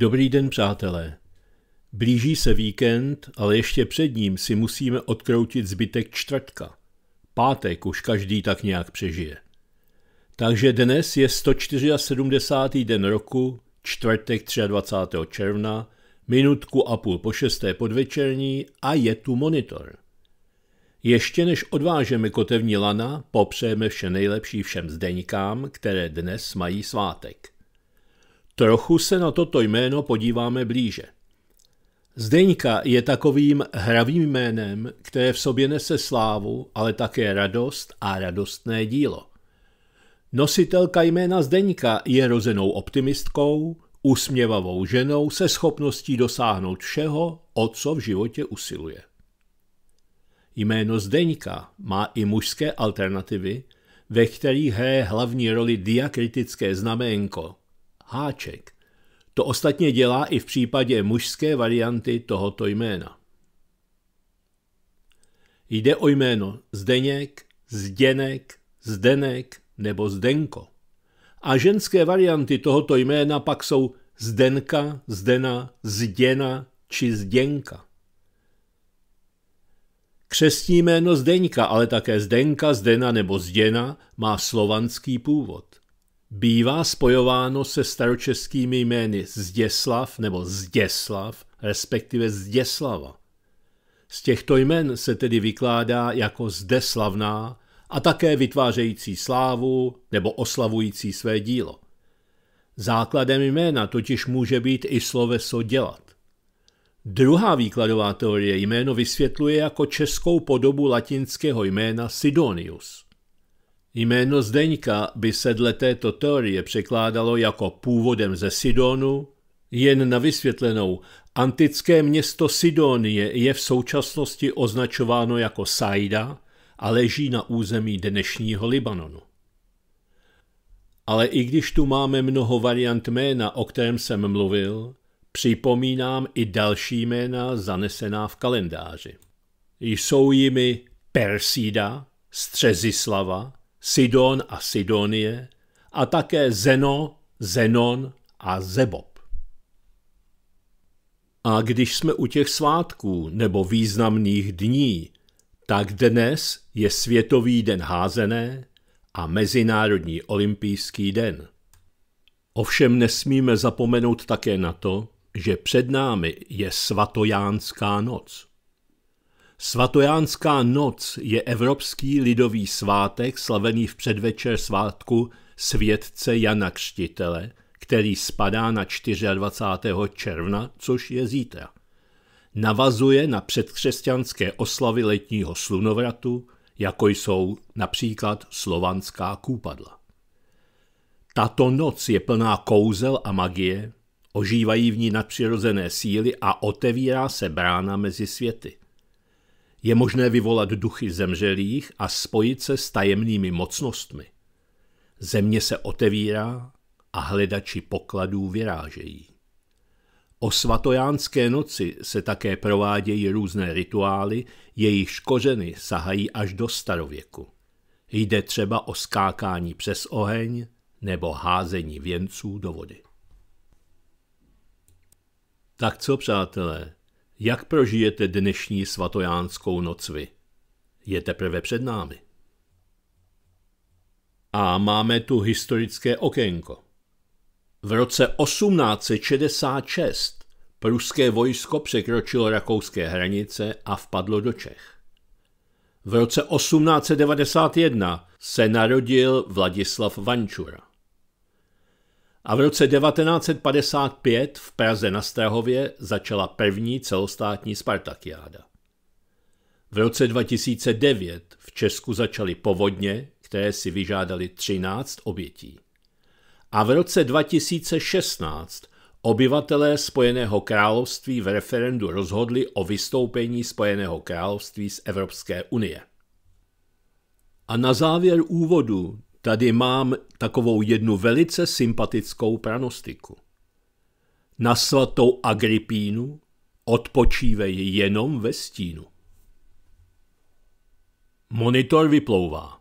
Dobrý den, přátelé. Blíží se víkend, ale ještě před ním si musíme odkroutit zbytek čtvrtka. Pátek už každý tak nějak přežije. Takže dnes je 174. den roku, čtvrtek 23. června, minutku a půl po šesté podvečerní a je tu monitor. Ještě než odvážeme kotevní lana, popřejeme vše nejlepší všem zdeňkám, které dnes mají svátek. Trochu se na toto jméno podíváme blíže. Zdeňka je takovým hravým jménem, které v sobě nese slávu, ale také radost a radostné dílo. Nositelka jména Zdeňka je rozenou optimistkou, úsměvavou ženou se schopností dosáhnout všeho, o co v životě usiluje. Jméno Zdeňka má i mužské alternativy, ve kterých hraje hlavní roli diakritické znaménko, háček. To ostatně dělá i v případě mužské varianty tohoto jména. Jde o jméno Zdeněk, Zděnek, Zdenek nebo Zdenko. A ženské varianty tohoto jména pak jsou Zdenka, Zdena, Zděna či Zděnka. Křestní jméno Zdeňka, ale také Zdenka, Zdena nebo Zděna má slovanský původ bývá spojováno se staročeskými jmény Zděslav nebo Zděslav, respektive Zděslava. Z těchto jmen se tedy vykládá jako zdeslavná a také vytvářející slávu nebo oslavující své dílo. Základem jména totiž může být i sloveso dělat. Druhá výkladová teorie jméno vysvětluje jako českou podobu latinského jména Sidonius – Jméno Zdeňka by se dle této teorie překládalo jako původem ze Sidonu, jen na vysvětlenou, antické město Sidonie je v současnosti označováno jako Saida a leží na území dnešního Libanonu. Ale i když tu máme mnoho variant jména, o kterém jsem mluvil, připomínám i další jména zanesená v kalendáři. Jsou jimi Persida, Střezislava, Sidon a Sidonie a také Zeno, Zenon a Zebob. A když jsme u těch svátků nebo významných dní, tak dnes je Světový den házené a Mezinárodní olympijský den. Ovšem nesmíme zapomenout také na to, že před námi je svatojánská noc. Svatojánská noc je evropský lidový svátek slavený v předvečer svátku světce Jana Křtitele, který spadá na 24. června, což je zítra. Navazuje na předkřesťanské oslavy letního slunovratu, jako jsou například slovanská kůpadla. Tato noc je plná kouzel a magie, ožívají v ní nadpřirozené síly a otevírá se brána mezi světy – je možné vyvolat duchy zemřelých a spojit se s tajemnými mocnostmi. Země se otevírá a hledači pokladů vyrážejí. O svatojánské noci se také provádějí různé rituály, jejich kořeny sahají až do starověku. Jde třeba o skákání přes oheň nebo házení věnců do vody. Tak co, přátelé, jak prožijete dnešní svatojánskou noc vy? Je teprve před námi. A máme tu historické okénko. V roce 1866 pruské vojsko překročilo rakouské hranice a vpadlo do Čech. V roce 1891 se narodil Vladislav Vančura a v roce 1955 v Praze na Strahově začala první celostátní Spartakiáda. V roce 2009 v Česku začaly povodně, které si vyžádali 13 obětí. A v roce 2016 obyvatelé Spojeného království v referendu rozhodli o vystoupení Spojeného království z Evropské unie. A na závěr úvodu Tady mám takovou jednu velice sympatickou pranostiku. Na svatou Agripínu odpočívej jenom ve stínu. Monitor vyplouvá.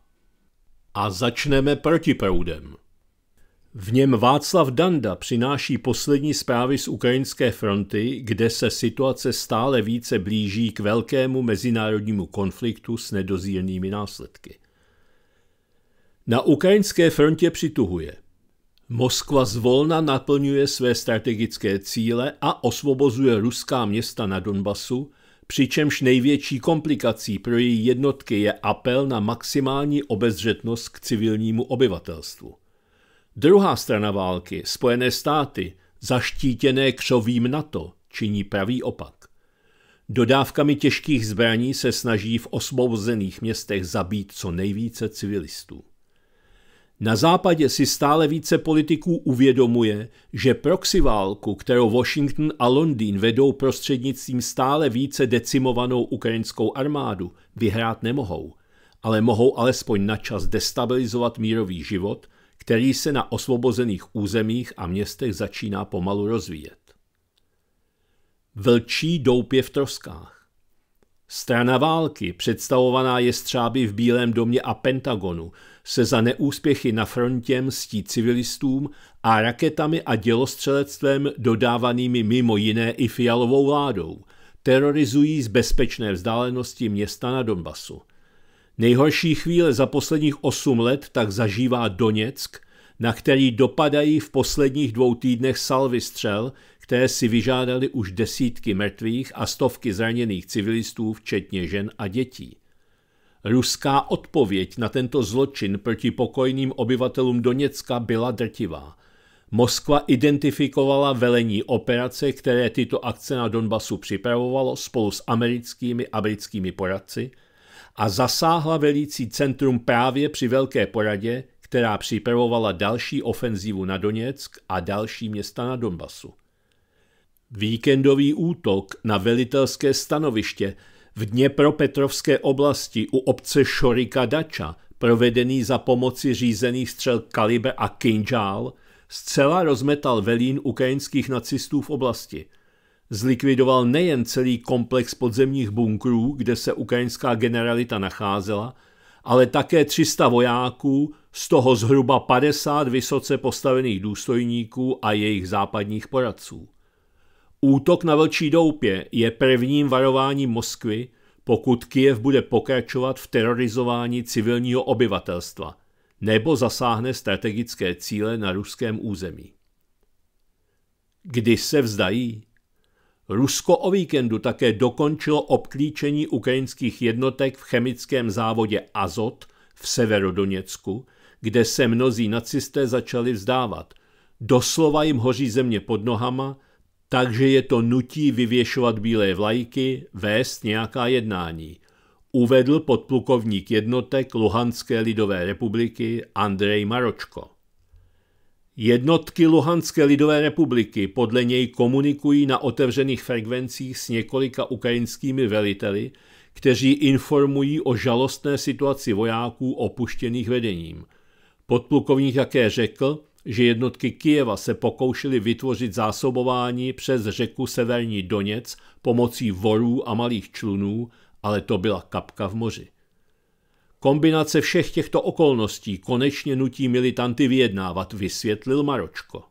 A začneme proudem. V něm Václav Danda přináší poslední zprávy z ukrajinské fronty, kde se situace stále více blíží k velkému mezinárodnímu konfliktu s nedozírnými následky. Na ukrajinské frontě přituhuje. Moskva zvolna naplňuje své strategické cíle a osvobozuje ruská města na Donbasu, přičemž největší komplikací pro její jednotky je apel na maximální obezřetnost k civilnímu obyvatelstvu. Druhá strana války, Spojené státy, zaštítěné křovým NATO, činí pravý opak. Dodávkami těžkých zbraní se snaží v osvobozených městech zabít co nejvíce civilistů. Na západě si stále více politiků uvědomuje, že proxy válku, kterou Washington a Londýn vedou prostřednictvím stále více decimovanou ukrajinskou armádu, vyhrát nemohou, ale mohou alespoň načas destabilizovat mírový život, který se na osvobozených územích a městech začíná pomalu rozvíjet. Vlčí doupě v troskách. Strana války, představovaná je střáby v Bílém domě a Pentagonu, se za neúspěchy na frontě mstí civilistům a raketami a dělostřelectvem dodávanými mimo jiné i fialovou vládou. Terorizují z bezpečné vzdálenosti města na Donbasu. Nejhorší chvíle za posledních 8 let tak zažívá Doněck, na který dopadají v posledních dvou týdnech salvy střel, které si vyžádali už desítky mrtvých a stovky zraněných civilistů, včetně žen a dětí. Ruská odpověď na tento zločin proti pokojným obyvatelům Doněcka byla drtivá. Moskva identifikovala velení operace, které tyto akce na Donbasu připravovalo spolu s americkými a britskými poradci a zasáhla velící centrum právě při Velké poradě, která připravovala další ofenzívu na Doněck a další města na Donbasu. Víkendový útok na velitelské stanoviště v Dněpropetrovské oblasti u obce Šorika Dača, provedený za pomoci řízených střel Kalibe a Kinjal, zcela rozmetal velín ukrajinských nacistů v oblasti. Zlikvidoval nejen celý komplex podzemních bunkrů, kde se ukrajinská generalita nacházela, ale také 300 vojáků, z toho zhruba 50 vysoce postavených důstojníků a jejich západních poradců. Útok na Vlčí doupě je prvním varováním Moskvy, pokud Kiev bude pokračovat v terorizování civilního obyvatelstva nebo zasáhne strategické cíle na ruském území. Kdy se vzdají? Rusko o víkendu také dokončilo obklíčení ukrajinských jednotek v chemickém závodě Azot v severodoněcku, kde se mnozí nacisté začali vzdávat. Doslova jim hoří země pod nohama, takže je to nutí vyvěšovat bílé vlajky, vést nějaká jednání, uvedl podplukovník jednotek Luhanské lidové republiky Andrej Maročko. Jednotky Luhanské lidové republiky podle něj komunikují na otevřených frekvencích s několika ukrajinskými veliteli, kteří informují o žalostné situaci vojáků opuštěných vedením. Podplukovník také řekl, že jednotky Kijeva se pokoušely vytvořit zásobování přes řeku Severní Doněc pomocí vorů a malých člunů, ale to byla kapka v moři. Kombinace všech těchto okolností konečně nutí militanty vyjednávat, vysvětlil Maročko.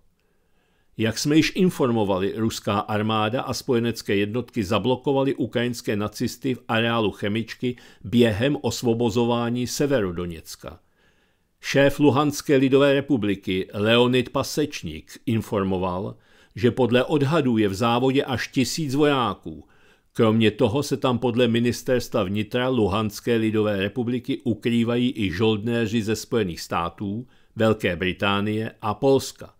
Jak jsme již informovali, ruská armáda a spojenecké jednotky zablokovaly ukrajinské nacisty v areálu Chemičky během osvobozování Severodoněcka – Šéf Luhanské lidové republiky Leonid Pasečník informoval, že podle odhadů je v závodě až tisíc vojáků. Kromě toho se tam podle ministerstva vnitra Luhanské lidové republiky ukrývají i žoldnéři ze Spojených států, Velké Británie a Polska.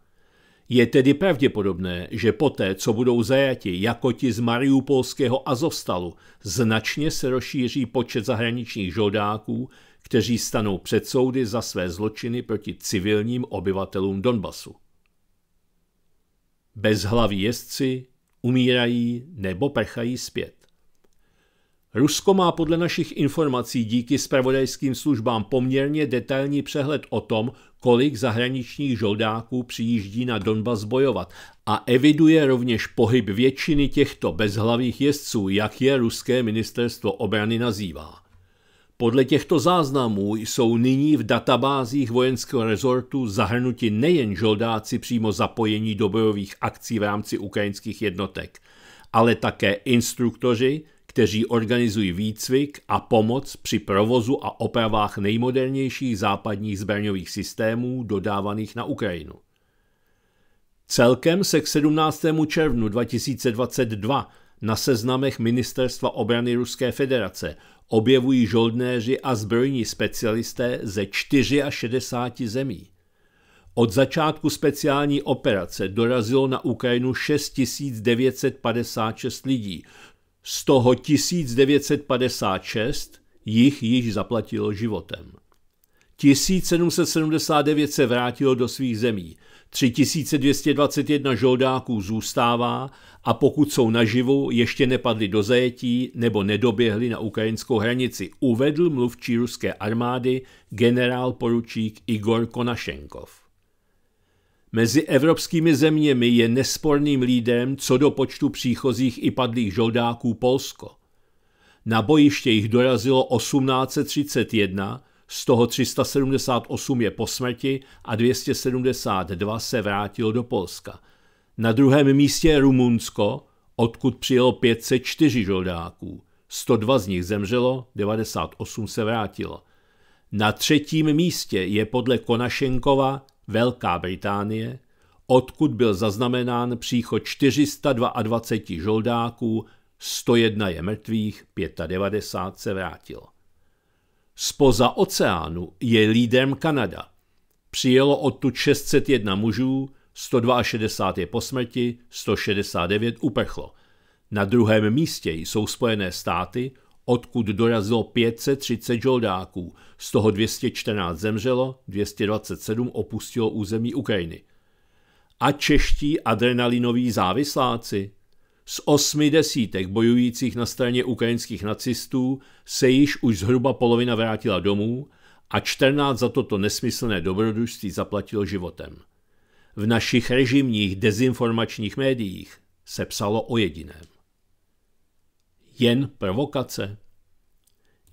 Je tedy pravděpodobné, že poté, co budou zajati jako ti z Mariupolského Azovstalu, značně se rozšíří počet zahraničních žoldáků, kteří stanou před soudy za své zločiny proti civilním obyvatelům Donbasu. Bezhlaví jezdci umírají nebo prchají zpět. Rusko má podle našich informací díky spravodajským službám poměrně detailní přehled o tom, kolik zahraničních žoldáků přijíždí na Donbas bojovat a eviduje rovněž pohyb většiny těchto bezhlavých jezdců, jak je ruské ministerstvo obrany nazývá. Podle těchto záznamů jsou nyní v databázích vojenského rezortu zahrnuti nejen žoldáci přímo zapojení do bojových akcí v rámci ukrajinských jednotek, ale také instruktoři, kteří organizují výcvik a pomoc při provozu a opravách nejmodernějších západních zbraňových systémů dodávaných na Ukrajinu. Celkem se k 17. červnu 2022 na seznamech Ministerstva obrany Ruské federace objevují žoldnéři a zbrojní specialisté ze 64 zemí. Od začátku speciální operace dorazilo na Ukrajinu 6956 lidí, z toho 1956 jich již zaplatilo životem. 1779 se vrátilo do svých zemí, 3221 žoldáků zůstává a pokud jsou naživu, ještě nepadli do zajetí nebo nedoběhli na ukrajinskou hranici, uvedl mluvčí ruské armády generál poručík Igor Konašenkov. Mezi evropskými zeměmi je nesporným lídrem co do počtu příchozích i padlých žoldáků Polsko. Na bojiště jich dorazilo 1831, z toho 378 je po smrti a 272 se vrátilo do Polska. Na druhém místě je Rumunsko, odkud přijelo 504 žoldáků. 102 z nich zemřelo, 98 se vrátilo. Na třetím místě je podle Konašenkova Velká Británie, odkud byl zaznamenán příchod 422 žoldáků, 101 je mrtvých, 95 se vrátilo. Spoza oceánu je lídrem Kanada. Přijelo odtud 601 mužů, 162 je po smrti, 169 uprchlo. Na druhém místě jsou Spojené státy, odkud dorazilo 530 žoldáků, z toho 214 zemřelo, 227 opustilo území Ukrajiny. A čeští adrenalinoví závisláci? Z osmi desítek bojujících na straně ukrajinských nacistů se již už zhruba polovina vrátila domů a 14 za toto nesmyslné dobrodružství zaplatilo životem. V našich režimních dezinformačních médiích se psalo o jediném. Jen provokace.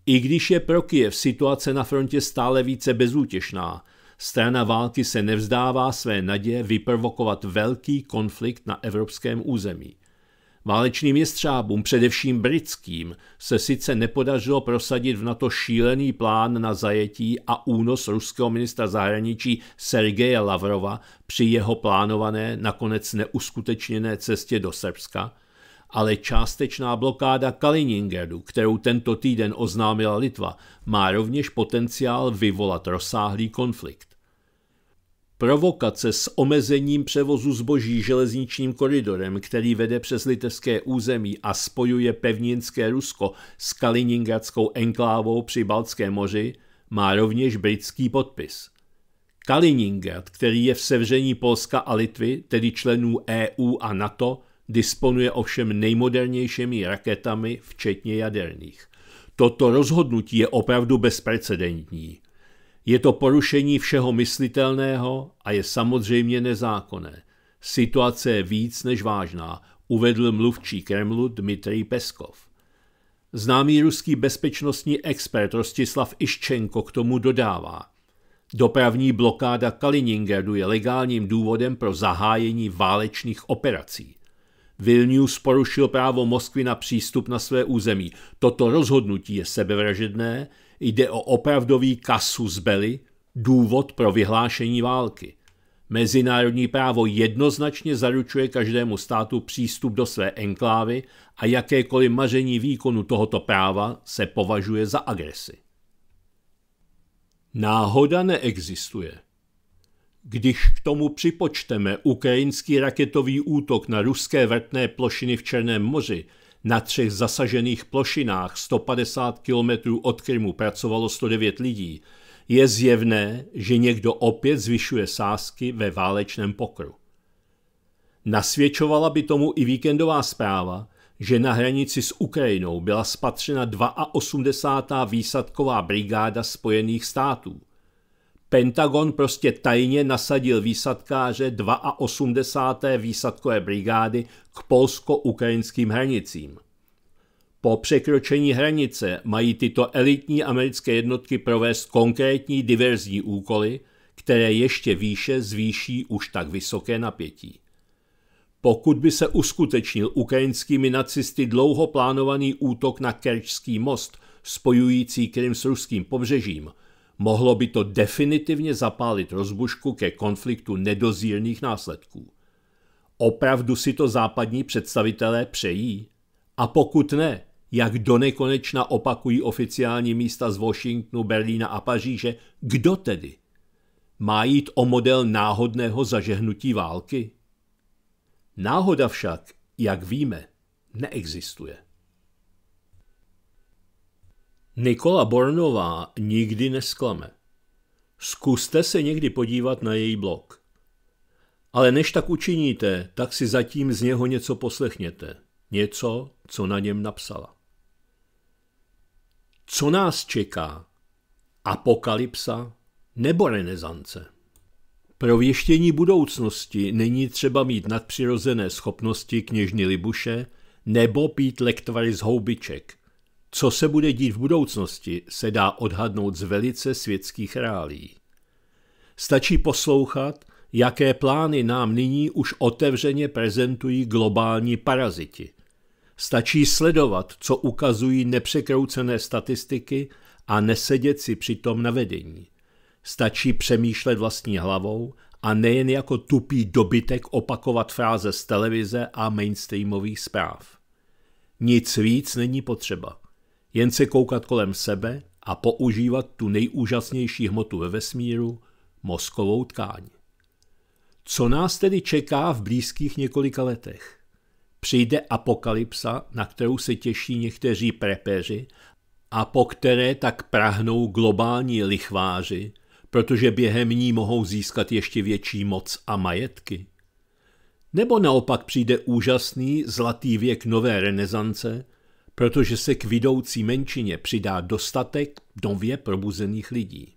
I když je pro Kiev situace na frontě stále více bezútěšná, strana války se nevzdává své naděje vyprovokovat velký konflikt na evropském území – Válečným jestřábům, především britským, se sice nepodařilo prosadit v NATO šílený plán na zajetí a únos ruského ministra zahraničí Sergeje Lavrova při jeho plánované, nakonec neuskutečněné cestě do Srbska, ale částečná blokáda Kaliningradu, kterou tento týden oznámila Litva, má rovněž potenciál vyvolat rozsáhlý konflikt. Provokace s omezením převozu zboží železničním koridorem, který vede přes litevské území a spojuje pevninské Rusko s kaliningradskou enklávou při Baltském moři, má rovněž britský podpis. Kaliningrad, který je v sevření Polska a Litvy, tedy členů EU a NATO, disponuje ovšem nejmodernějšími raketami, včetně jaderných. Toto rozhodnutí je opravdu bezprecedentní. Je to porušení všeho myslitelného a je samozřejmě nezákonné. Situace je víc než vážná, uvedl mluvčí Kremlu Dmitrij Peskov. Známý ruský bezpečnostní expert Rostislav Iščenko k tomu dodává. Dopravní blokáda Kaliningradu je legálním důvodem pro zahájení válečných operací. Vilnius porušil právo Moskvy na přístup na své území. Toto rozhodnutí je sebevražedné jde o opravdový kasus belli, důvod pro vyhlášení války. Mezinárodní právo jednoznačně zaručuje každému státu přístup do své enklávy a jakékoliv maření výkonu tohoto práva se považuje za agresi. Náhoda neexistuje. Když k tomu připočteme ukrajinský raketový útok na ruské vrtné plošiny v Černém moři na třech zasažených plošinách 150 km od Krymu pracovalo 109 lidí. Je zjevné, že někdo opět zvyšuje sázky ve válečném pokru. Nasvědčovala by tomu i víkendová zpráva, že na hranici s Ukrajinou byla spatřena 82. výsadková brigáda Spojených států – Pentagon prostě tajně nasadil výsadkáře 82. výsadkové brigády k polsko-ukrajinským hranicím. Po překročení hranice mají tyto elitní americké jednotky provést konkrétní diverzní úkoly, které ještě výše zvýší už tak vysoké napětí. Pokud by se uskutečnil ukrajinskými nacisty dlouho plánovaný útok na Kerčský most spojující Krym s ruským pobřežím – Mohlo by to definitivně zapálit rozbušku ke konfliktu nedozírných následků. Opravdu si to západní představitelé přejí? A pokud ne, jak do nekonečna opakují oficiální místa z Washingtonu, Berlína a Paříže, kdo tedy? Má jít o model náhodného zažehnutí války? Náhoda však, jak víme, neexistuje. Nikola Bornová nikdy nesklame. Zkuste se někdy podívat na její blog. Ale než tak učiníte, tak si zatím z něho něco poslechněte. Něco, co na něm napsala. Co nás čeká? Apokalypsa nebo renesance? Pro věštění budoucnosti není třeba mít nadpřirozené schopnosti kněžny Libuše nebo pít lektvary z houbiček – co se bude dít v budoucnosti, se dá odhadnout z velice světských reálí. Stačí poslouchat, jaké plány nám nyní už otevřeně prezentují globální paraziti. Stačí sledovat, co ukazují nepřekroucené statistiky a nesedět si přitom na vedení. Stačí přemýšlet vlastní hlavou a nejen jako tupý dobytek opakovat fráze z televize a mainstreamových zpráv. Nic víc není potřeba jen se koukat kolem sebe a používat tu nejúžasnější hmotu ve vesmíru, mozkovou tkáň. Co nás tedy čeká v blízkých několika letech? Přijde apokalypsa, na kterou se těší někteří prepeři a po které tak prahnou globální lichváři, protože během ní mohou získat ještě větší moc a majetky. Nebo naopak přijde úžasný zlatý věk nové renesance, protože se k vidoucí menšině přidá dostatek nově probuzených lidí.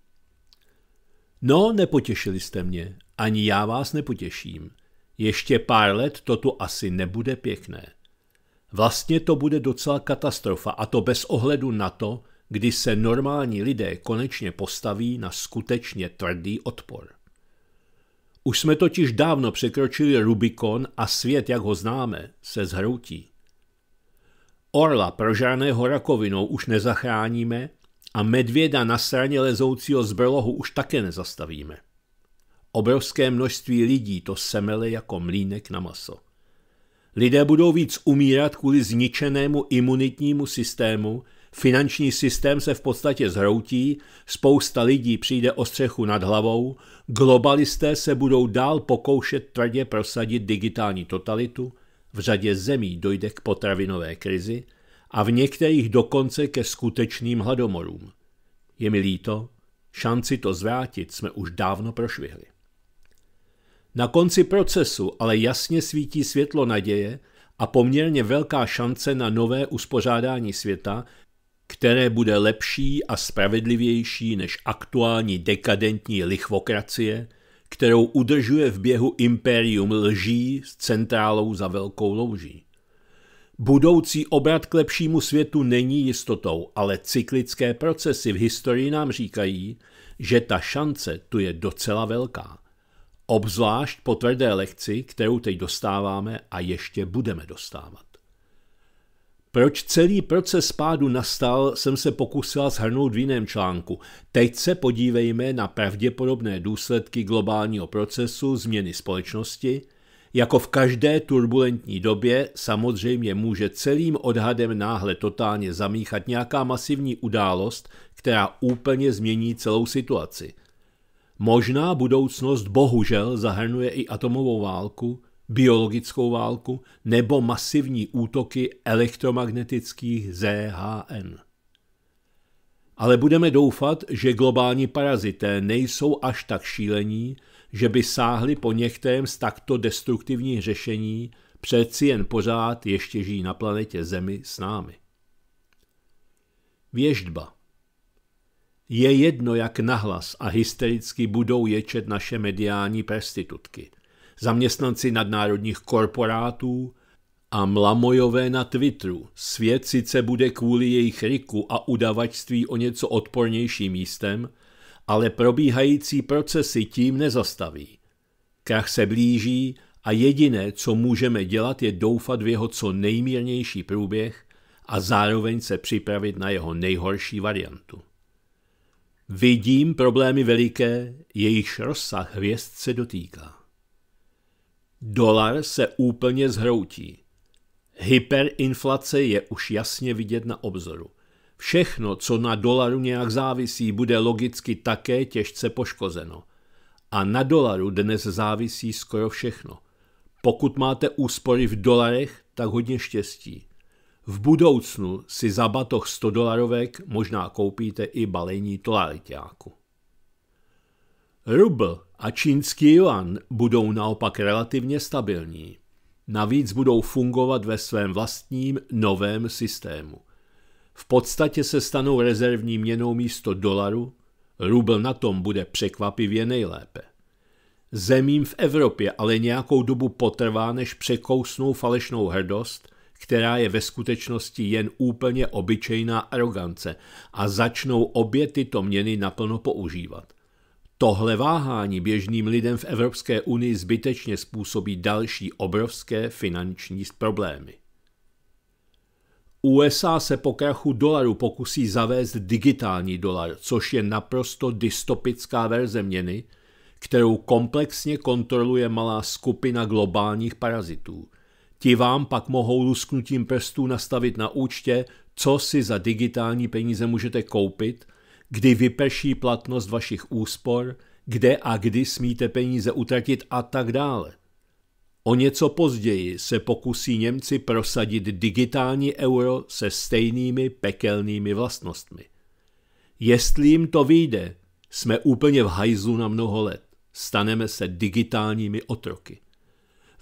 No, nepotěšili jste mě, ani já vás nepotěším. Ještě pár let to tu asi nebude pěkné. Vlastně to bude docela katastrofa a to bez ohledu na to, kdy se normální lidé konečně postaví na skutečně tvrdý odpor. Už jsme totiž dávno překročili Rubikon a svět, jak ho známe, se zhroutí. Orla prožraného rakovinou už nezachráníme a medvěda na straně lezoucího z brlohu už také nezastavíme. Obrovské množství lidí to semele jako mlínek na maso. Lidé budou víc umírat kvůli zničenému imunitnímu systému, finanční systém se v podstatě zhroutí, spousta lidí přijde o střechu nad hlavou, globalisté se budou dál pokoušet tvrdě prosadit digitální totalitu – v řadě zemí dojde k potravinové krizi a v některých dokonce ke skutečným hladomorům. Je mi líto, šanci to zvrátit jsme už dávno prošvihli. Na konci procesu ale jasně svítí světlo naděje a poměrně velká šance na nové uspořádání světa, které bude lepší a spravedlivější než aktuální dekadentní lichvokracie, kterou udržuje v běhu impérium lží s centrálou za velkou louží. Budoucí obrat k lepšímu světu není jistotou, ale cyklické procesy v historii nám říkají, že ta šance tu je docela velká. Obzvlášť po tvrdé lekci, kterou teď dostáváme a ještě budeme dostávat. Proč celý proces pádu nastal, jsem se pokusila shrnout v jiném článku. Teď se podívejme na pravděpodobné důsledky globálního procesu změny společnosti. Jako v každé turbulentní době samozřejmě může celým odhadem náhle totálně zamíchat nějaká masivní událost, která úplně změní celou situaci. Možná budoucnost bohužel zahrnuje i atomovou válku, biologickou válku nebo masivní útoky elektromagnetických ZHN. Ale budeme doufat, že globální parazité nejsou až tak šílení, že by sáhli po některém z takto destruktivních řešení, přeci jen pořád ještě žijí na planetě Zemi s námi. Věždba Je jedno, jak nahlas a hystericky budou ječet naše mediální prostitutky – zaměstnanci nadnárodních korporátů a mlamojové na Twitteru. Svět sice bude kvůli jejich riku a udavačství o něco odpornějším místem, ale probíhající procesy tím nezastaví. Krach se blíží a jediné, co můžeme dělat, je doufat v jeho co nejmírnější průběh a zároveň se připravit na jeho nejhorší variantu. Vidím problémy veliké, jejichž rozsah hvězd se dotýká. Dolar se úplně zhroutí. Hyperinflace je už jasně vidět na obzoru. Všechno, co na dolaru nějak závisí, bude logicky také těžce poškozeno. A na dolaru dnes závisí skoro všechno. Pokud máte úspory v dolarech, tak hodně štěstí. V budoucnu si za batoh 100 dolarovek možná koupíte i balení toaleťáku. Rubl a čínský yuan budou naopak relativně stabilní. Navíc budou fungovat ve svém vlastním novém systému. V podstatě se stanou rezervní měnou místo dolaru, rubl na tom bude překvapivě nejlépe. Zemím v Evropě ale nějakou dobu potrvá, než překousnou falešnou hrdost, která je ve skutečnosti jen úplně obyčejná arogance a začnou obě tyto měny naplno používat. Tohle váhání běžným lidem v Evropské unii zbytečně způsobí další obrovské finanční problémy. USA se po krachu dolaru pokusí zavést digitální dolar, což je naprosto dystopická verze měny, kterou komplexně kontroluje malá skupina globálních parazitů. Ti vám pak mohou lusknutím prstů nastavit na účtě, co si za digitální peníze můžete koupit – kdy vyprší platnost vašich úspor, kde a kdy smíte peníze utratit a tak dále. O něco později se pokusí Němci prosadit digitální euro se stejnými pekelnými vlastnostmi. Jestli jim to vyjde, jsme úplně v hajzlu na mnoho let. Staneme se digitálními otroky.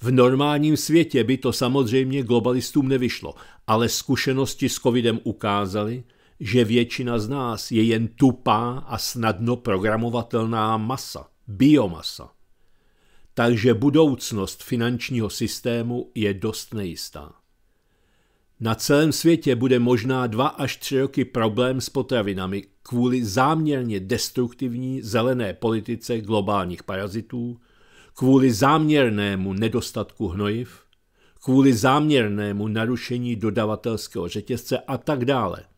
V normálním světě by to samozřejmě globalistům nevyšlo, ale zkušenosti s covidem ukázaly, že většina z nás je jen tupá a snadno programovatelná masa, biomasa. Takže budoucnost finančního systému je dost nejistá. Na celém světě bude možná dva až tři roky problém s potravinami kvůli záměrně destruktivní zelené politice globálních parazitů, kvůli záměrnému nedostatku hnojiv, kvůli záměrnému narušení dodavatelského řetězce a tak dále –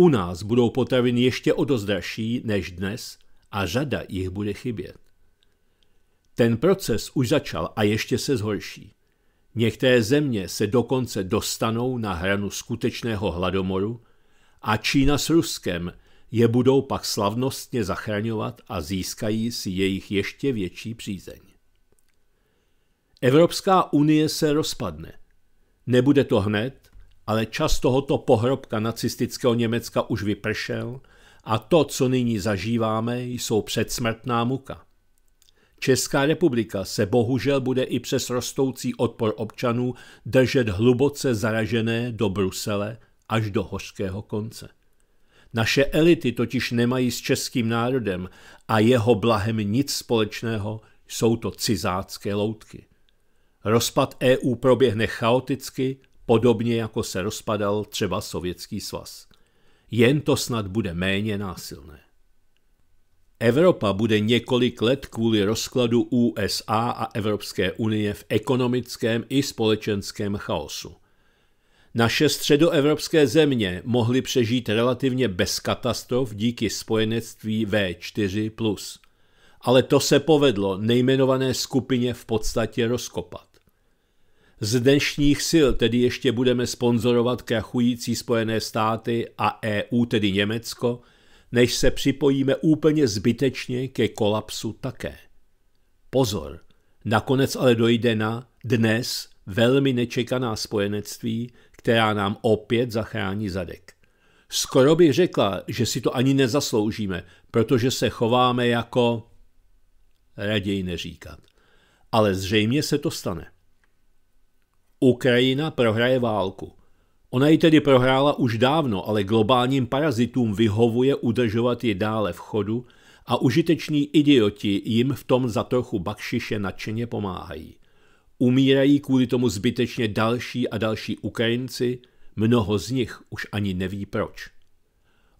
u nás budou potraviny ještě o dost dražší než dnes a řada jich bude chybět. Ten proces už začal a ještě se zhorší. Některé země se dokonce dostanou na hranu skutečného hladomoru a Čína s Ruskem je budou pak slavnostně zachraňovat a získají si jejich ještě větší přízeň. Evropská unie se rozpadne. Nebude to hned, ale čas tohoto pohrobka nacistického Německa už vypršel a to, co nyní zažíváme, jsou předsmrtná muka. Česká republika se bohužel bude i přes rostoucí odpor občanů držet hluboce zaražené do Brusele až do hořského konce. Naše elity totiž nemají s českým národem a jeho blahem nic společného, jsou to cizácké loutky. Rozpad EU proběhne chaoticky, podobně jako se rozpadal třeba Sovětský svaz. Jen to snad bude méně násilné. Evropa bude několik let kvůli rozkladu USA a Evropské unie v ekonomickém i společenském chaosu. Naše středoevropské země mohly přežít relativně bez katastrof díky spojenectví V4+. Ale to se povedlo nejmenované skupině v podstatě rozkopat z dnešních sil tedy ještě budeme sponzorovat krachující Spojené státy a EU, tedy Německo, než se připojíme úplně zbytečně ke kolapsu také. Pozor, nakonec ale dojde na dnes velmi nečekaná spojenectví, která nám opět zachrání zadek. Skoro bych řekla, že si to ani nezasloužíme, protože se chováme jako... Raději neříkat. Ale zřejmě se to stane. Ukrajina prohraje válku. Ona ji tedy prohrála už dávno, ale globálním parazitům vyhovuje udržovat ji dále v chodu a užiteční idioti jim v tom za trochu bakšiše nadšeně pomáhají. Umírají kvůli tomu zbytečně další a další Ukrajinci, mnoho z nich už ani neví proč.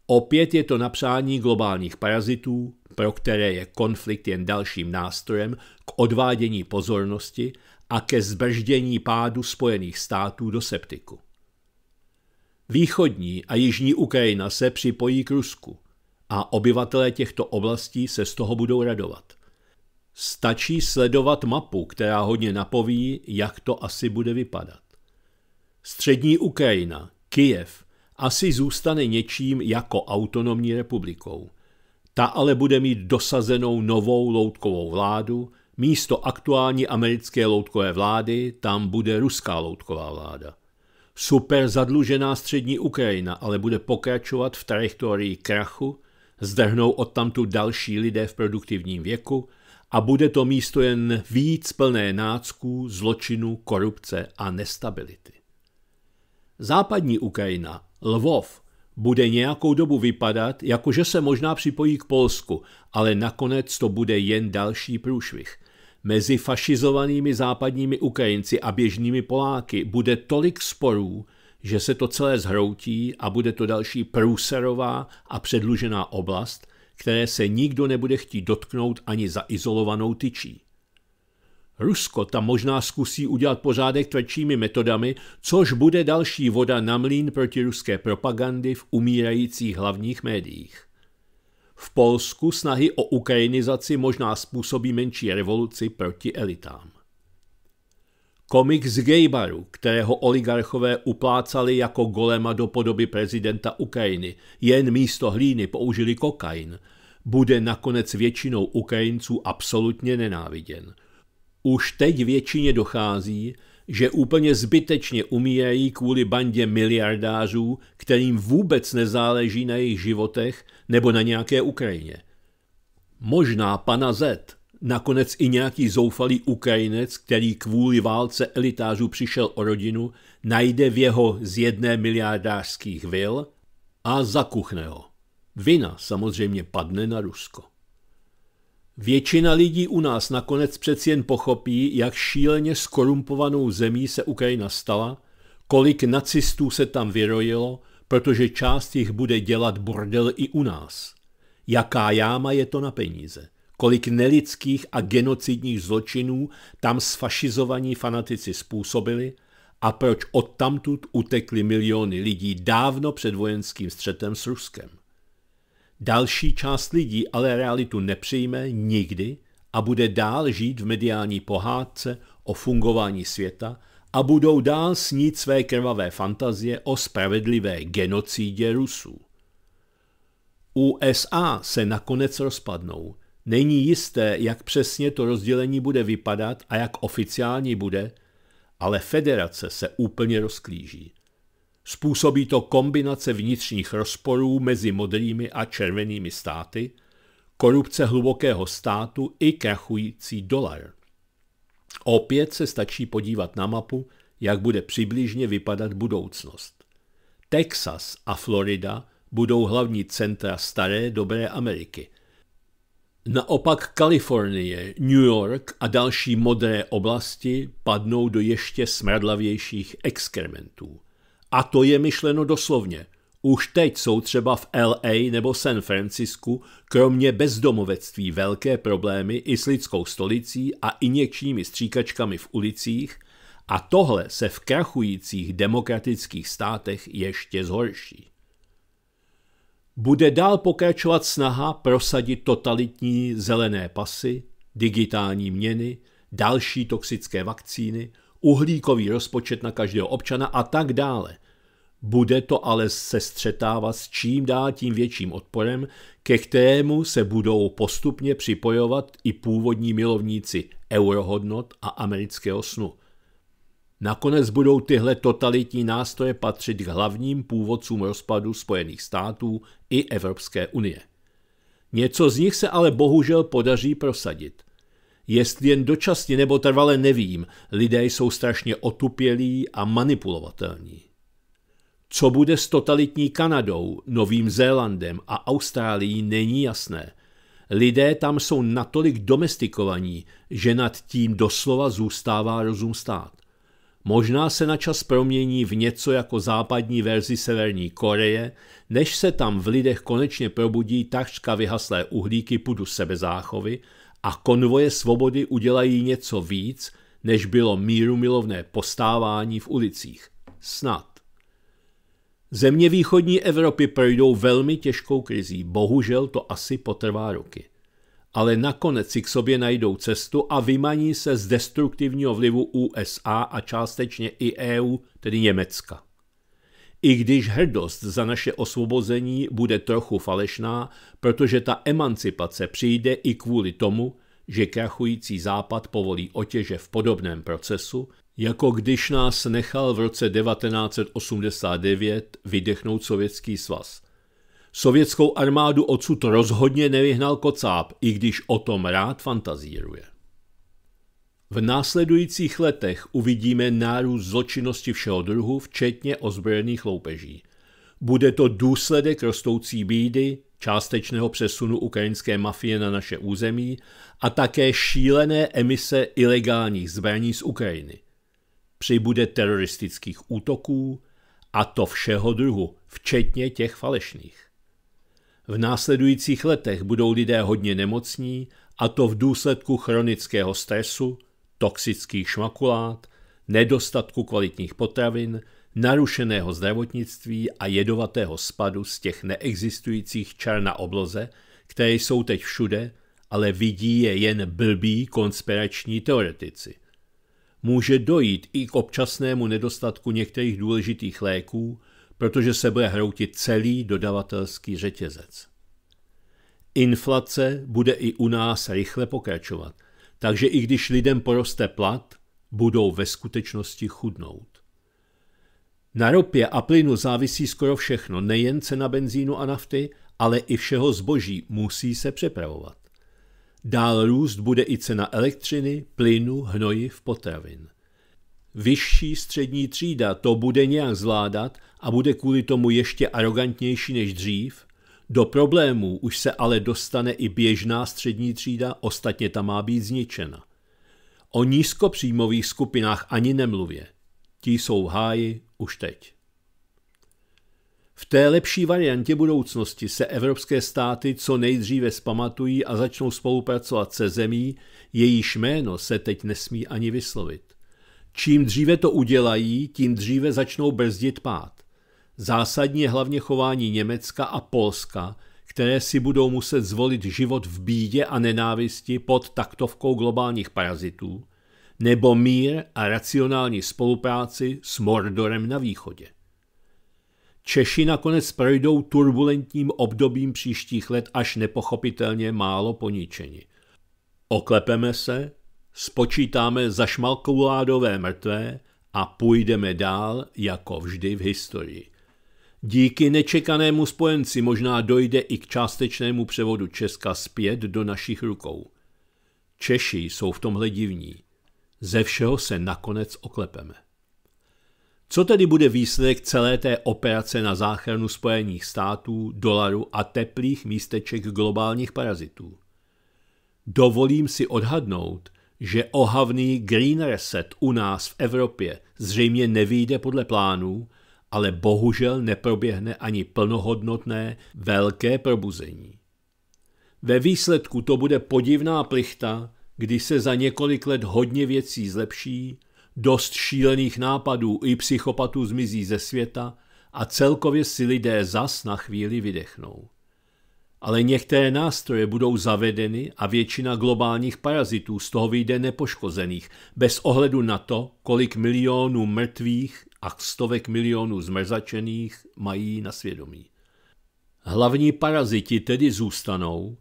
Opět je to napřání globálních parazitů, pro které je konflikt jen dalším nástrojem k odvádění pozornosti a ke zbrždění pádu Spojených států do septiku. Východní a jižní Ukrajina se připojí k Rusku a obyvatelé těchto oblastí se z toho budou radovat. Stačí sledovat mapu, která hodně napoví, jak to asi bude vypadat. Střední Ukrajina, Kijev, asi zůstane něčím jako autonomní republikou. Ta ale bude mít dosazenou novou loutkovou vládu Místo aktuální americké loutkové vlády tam bude ruská loutková vláda. Super zadlužená střední Ukrajina ale bude pokračovat v trajektorii krachu, zdrhnou odtamtu další lidé v produktivním věku a bude to místo jen víc plné nácků, zločinu, korupce a nestability. Západní Ukrajina, Lvov, bude nějakou dobu vypadat, jako že se možná připojí k Polsku, ale nakonec to bude jen další průšvih – Mezi fašizovanými západními Ukrajinci a běžnými Poláky bude tolik sporů, že se to celé zhroutí a bude to další průserová a předlužená oblast, které se nikdo nebude chtít dotknout ani za izolovanou tyčí. Rusko tam možná zkusí udělat pořádek tvrdšími metodami, což bude další voda na mlín proti ruské propagandy v umírajících hlavních médiích. V Polsku snahy o ukrajinizaci možná způsobí menší revoluci proti elitám. Komik z Gejbaru, kterého oligarchové uplácali jako golema do podoby prezidenta Ukrajiny, jen místo hlíny použili kokain, bude nakonec většinou Ukrajinců absolutně nenáviděn. Už teď většině dochází, že úplně zbytečně umírají kvůli bandě miliardářů, kterým vůbec nezáleží na jejich životech nebo na nějaké Ukrajině. Možná pana Z, nakonec i nějaký zoufalý Ukrajinec, který kvůli válce elitářů přišel o rodinu, najde v jeho z jedné miliardářských vil a zakuchne ho. Vina samozřejmě padne na Rusko. Většina lidí u nás nakonec přeci jen pochopí, jak šíleně skorumpovanou zemí se Ukrajina stala, kolik nacistů se tam vyrojilo, protože část jich bude dělat bordel i u nás. Jaká jáma je to na peníze? Kolik nelidských a genocidních zločinů tam sfašizovaní fanatici způsobili a proč odtamtud utekli miliony lidí dávno před vojenským střetem s Ruskem? Další část lidí ale realitu nepřijme nikdy a bude dál žít v mediální pohádce o fungování světa a budou dál snít své krvavé fantazie o spravedlivé genocídě Rusů. USA se nakonec rozpadnou. Není jisté, jak přesně to rozdělení bude vypadat a jak oficiální bude, ale federace se úplně rozklíží. Způsobí to kombinace vnitřních rozporů mezi modrými a červenými státy, korupce hlubokého státu i krachující dolar. Opět se stačí podívat na mapu, jak bude přibližně vypadat budoucnost. Texas a Florida budou hlavní centra staré dobré Ameriky. Naopak Kalifornie, New York a další modré oblasti padnou do ještě smradlavějších exkrementů – a to je myšleno doslovně. Už teď jsou třeba v LA nebo San Francisku kromě bezdomovectví velké problémy i s lidskou stolicí a injekčními stříkačkami v ulicích a tohle se v krachujících demokratických státech ještě zhorší. Bude dál pokračovat snaha prosadit totalitní zelené pasy, digitální měny, další toxické vakcíny – uhlíkový rozpočet na každého občana a tak dále. Bude to ale se střetávat s čím dál tím větším odporem, ke kterému se budou postupně připojovat i původní milovníci eurohodnot a amerického snu. Nakonec budou tyhle totalitní nástroje patřit k hlavním původcům rozpadu Spojených států i Evropské unie. Něco z nich se ale bohužel podaří prosadit. Jestli jen dočasně nebo trvale nevím, lidé jsou strašně otupělí a manipulovatelní. Co bude s totalitní Kanadou, Novým Zélandem a Austrálií není jasné. Lidé tam jsou natolik domestikovaní, že nad tím doslova zůstává rozum stát. Možná se na čas promění v něco jako západní verzi Severní Koreje, než se tam v lidech konečně probudí takřka vyhaslé uhlíky pudu sebezáchovy a konvoje svobody udělají něco víc, než bylo míru milovné postávání v ulicích. Snad. Země východní Evropy projdou velmi těžkou krizí, bohužel to asi potrvá roky. Ale nakonec si k sobě najdou cestu a vymaní se z destruktivního vlivu USA a částečně i EU, tedy Německa. I když hrdost za naše osvobození bude trochu falešná, protože ta emancipace přijde i kvůli tomu, že krachující západ povolí otěže v podobném procesu, jako když nás nechal v roce 1989 vydechnout Sovětský svaz. Sovětskou armádu odsud rozhodně nevyhnal kocáb, i když o tom rád fantazíruje. V následujících letech uvidíme nárůst zločinnosti všeho druhu, včetně ozbrojených loupeží. Bude to důsledek rostoucí bídy, částečného přesunu ukrajinské mafie na naše území a také šílené emise ilegálních zbraní z Ukrajiny. Přibude teroristických útoků a to všeho druhu, včetně těch falešných. V následujících letech budou lidé hodně nemocní a to v důsledku chronického stresu, toxických šmakulát, nedostatku kvalitních potravin, narušeného zdravotnictví a jedovatého spadu z těch neexistujících čar na obloze, které jsou teď všude, ale vidí je jen blbí konspirační teoretici. Může dojít i k občasnému nedostatku některých důležitých léků, protože se bude hroutit celý dodavatelský řetězec. Inflace bude i u nás rychle pokračovat – takže i když lidem poroste plat, budou ve skutečnosti chudnout. Na ropě a plynu závisí skoro všechno, nejen cena benzínu a nafty, ale i všeho zboží musí se přepravovat. Dál růst bude i cena elektřiny, plynu, hnojiv, potravin. Vyšší střední třída to bude nějak zvládat a bude kvůli tomu ještě arrogantnější než dřív, do problémů už se ale dostane i běžná střední třída, ostatně ta má být zničena. O nízkopříjmových skupinách ani nemluvě. Ti jsou v háji už teď. V té lepší variantě budoucnosti se evropské státy co nejdříve spamatují a začnou spolupracovat se zemí, jejíž jméno se teď nesmí ani vyslovit. Čím dříve to udělají, tím dříve začnou brzdit pád. Zásadní je hlavně chování Německa a Polska, které si budou muset zvolit život v bídě a nenávisti pod taktovkou globálních parazitů, nebo mír a racionální spolupráci s Mordorem na východě. Češi nakonec projdou turbulentním obdobím příštích let až nepochopitelně málo poničeni. Oklepeme se, spočítáme zašmalkouládové mrtvé a půjdeme dál jako vždy v historii. Díky nečekanému spojenci možná dojde i k částečnému převodu Česka zpět do našich rukou. Češi jsou v tomhle divní. Ze všeho se nakonec oklepeme. Co tedy bude výsledek celé té operace na záchranu Spojených států, dolaru a teplých místeček globálních parazitů? Dovolím si odhadnout, že ohavný Green Reset u nás v Evropě zřejmě nevýjde podle plánů ale bohužel neproběhne ani plnohodnotné velké probuzení. Ve výsledku to bude podivná plichta, kdy se za několik let hodně věcí zlepší, dost šílených nápadů i psychopatů zmizí ze světa a celkově si lidé zas na chvíli vydechnou. Ale některé nástroje budou zavedeny a většina globálních parazitů z toho vyjde nepoškozených, bez ohledu na to, kolik milionů mrtvých a stovek milionů zmrzačených mají na svědomí. Hlavní paraziti tedy zůstanou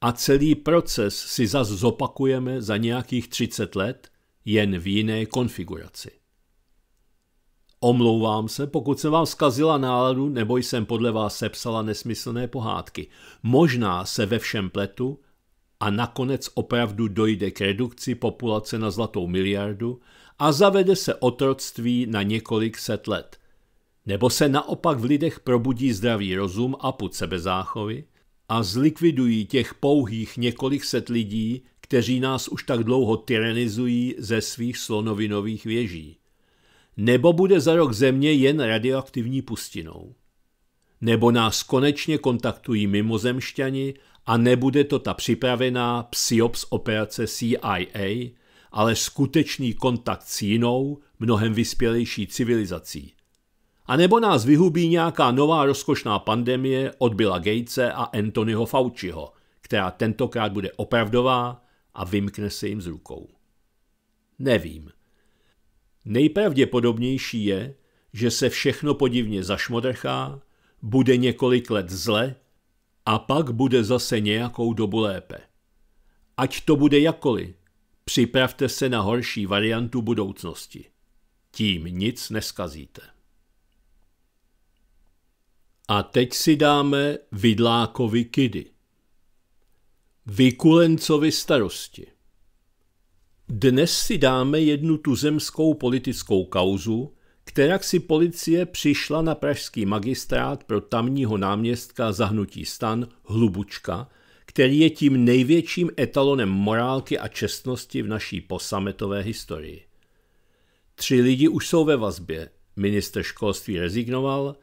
a celý proces si zas zopakujeme za nějakých 30 let, jen v jiné konfiguraci. Omlouvám se, pokud jsem vám zkazila náladu nebo jsem podle vás sepsala nesmyslné pohádky. Možná se ve všem pletu a nakonec opravdu dojde k redukci populace na zlatou miliardu a zavede se otroctví na několik set let. Nebo se naopak v lidech probudí zdravý rozum a put sebezáchovy a zlikvidují těch pouhých několik set lidí, kteří nás už tak dlouho tyranizují ze svých slonovinových věží. Nebo bude za rok země jen radioaktivní pustinou. Nebo nás konečně kontaktují mimozemšťani a nebude to ta připravená PSIOPS operace CIA, ale skutečný kontakt s jinou, mnohem vyspělejší civilizací. A nebo nás vyhubí nějaká nová rozkošná pandemie od Billa Gatese a Anthonyho Fauciho, která tentokrát bude opravdová a vymkne se jim z rukou. Nevím. Nejpravděpodobnější je, že se všechno podivně zašmodrchá, bude několik let zle a pak bude zase nějakou dobu lépe. Ať to bude jakkoliv, Připravte se na horší variantu budoucnosti. Tím nic neskazíte. A teď si dáme Vidlákovi kidy. Vykulencovi starosti. Dnes si dáme jednu tuzemskou politickou kauzu, která si policie přišla na pražský magistrát pro tamního náměstka zahnutí stan Hlubučka – který je tím největším etalonem morálky a čestnosti v naší posametové historii. Tři lidi už jsou ve vazbě. Minister školství rezignoval,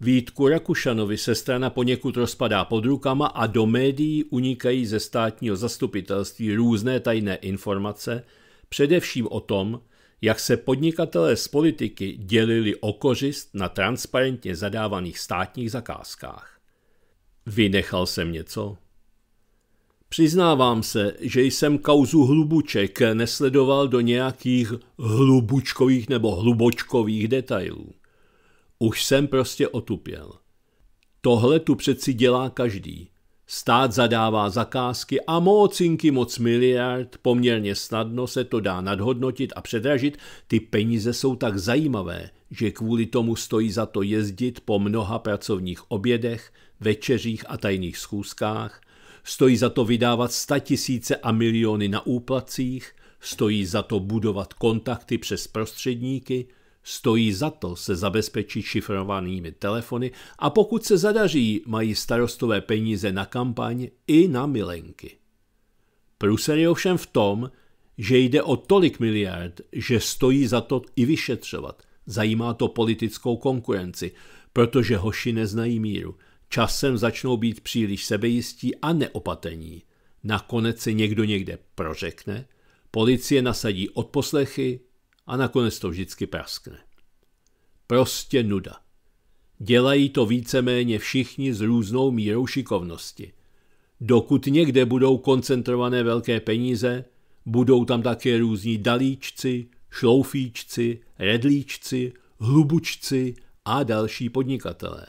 Vítku Rakušanovi se strana poněkud rozpadá pod rukama a do médií unikají ze státního zastupitelství různé tajné informace, především o tom, jak se podnikatelé z politiky dělili o kořist na transparentně zadávaných státních zakázkách. Vynechal jsem něco? Přiznávám se, že jsem kauzu hlubuček nesledoval do nějakých hlubučkových nebo hlubočkových detailů. Už jsem prostě otupěl. Tohle tu přeci dělá každý. Stát zadává zakázky a mocinky moc miliard, poměrně snadno se to dá nadhodnotit a předražit, ty peníze jsou tak zajímavé, že kvůli tomu stojí za to jezdit po mnoha pracovních obědech, večeřích a tajných schůzkách, Stojí za to vydávat tisíce a miliony na úplacích, stojí za to budovat kontakty přes prostředníky, stojí za to se zabezpečit šifrovanými telefony a pokud se zadaří, mají starostové peníze na kampaň i na milenky. Pruser je ovšem v tom, že jde o tolik miliard, že stojí za to i vyšetřovat. Zajímá to politickou konkurenci, protože hoši neznají míru. Časem začnou být příliš sebejistí a neopatení. Nakonec se někdo někde prořekne, policie nasadí odposlechy a nakonec to vždycky praskne. Prostě nuda. Dělají to víceméně všichni s různou mírou šikovnosti. Dokud někde budou koncentrované velké peníze, budou tam také různí dalíčci, šloufíčci, redlíčci, hlubučci a další podnikatelé.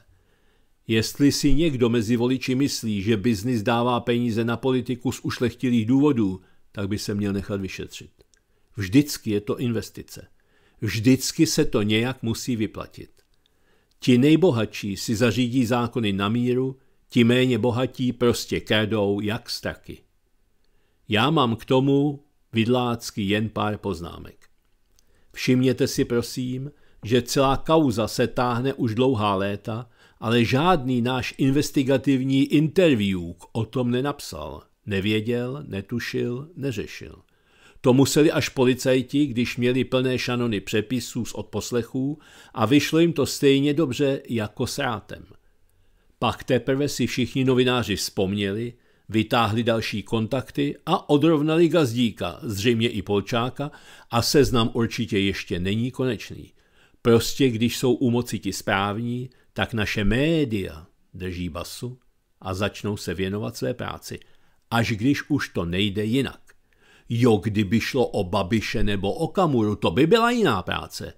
Jestli si někdo mezi voliči myslí, že biznis dává peníze na politiku z ušlechtilých důvodů, tak by se měl nechat vyšetřit. Vždycky je to investice. Vždycky se to nějak musí vyplatit. Ti nejbohatší si zařídí zákony na míru, ti méně bohatí prostě kradou jak straky. Já mám k tomu vidlácky jen pár poznámek. Všimněte si prosím, že celá kauza se táhne už dlouhá léta ale žádný náš investigativní interview o tom nenapsal. Nevěděl, netušil, neřešil. To museli až policajti, když měli plné šanony přepisů z odposlechů a vyšlo jim to stejně dobře jako rátem. Pak teprve si všichni novináři vzpomněli, vytáhli další kontakty a odrovnali gazdíka, zřejmě i Polčáka, a seznam určitě ještě není konečný. Prostě když jsou u moci ti správní, tak naše média drží basu a začnou se věnovat své práci, až když už to nejde jinak. Jo, kdyby šlo o Babiše nebo o Kamuru, to by byla jiná práce.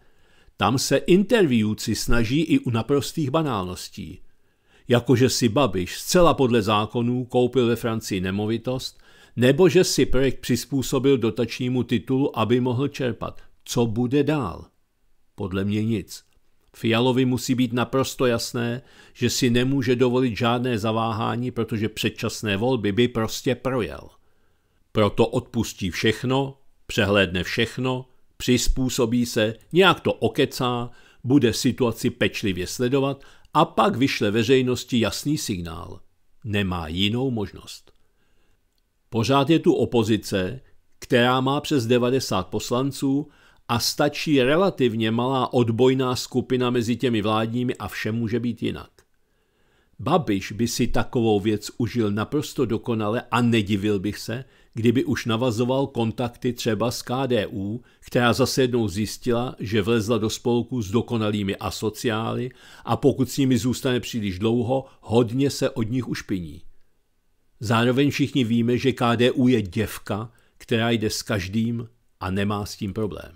Tam se interviewci snaží i u naprostých banálností. Jakože si Babiš zcela podle zákonů koupil ve Francii nemovitost, nebo že si projekt přizpůsobil dotačnímu titulu, aby mohl čerpat. Co bude dál? Podle mě nic. Fialovi musí být naprosto jasné, že si nemůže dovolit žádné zaváhání, protože předčasné volby by prostě projel. Proto odpustí všechno, přehlédne všechno, přizpůsobí se, nějak to okecá, bude situaci pečlivě sledovat a pak vyšle veřejnosti jasný signál. Nemá jinou možnost. Pořád je tu opozice, která má přes 90 poslanců a stačí relativně malá odbojná skupina mezi těmi vládními a všem může být jinak. Babiš by si takovou věc užil naprosto dokonale a nedivil bych se, kdyby už navazoval kontakty třeba s KDU, která zase jednou zjistila, že vlezla do spolku s dokonalými asociály a pokud s nimi zůstane příliš dlouho, hodně se od nich ušpiní. Zároveň všichni víme, že KDU je děvka, která jde s každým a nemá s tím problém.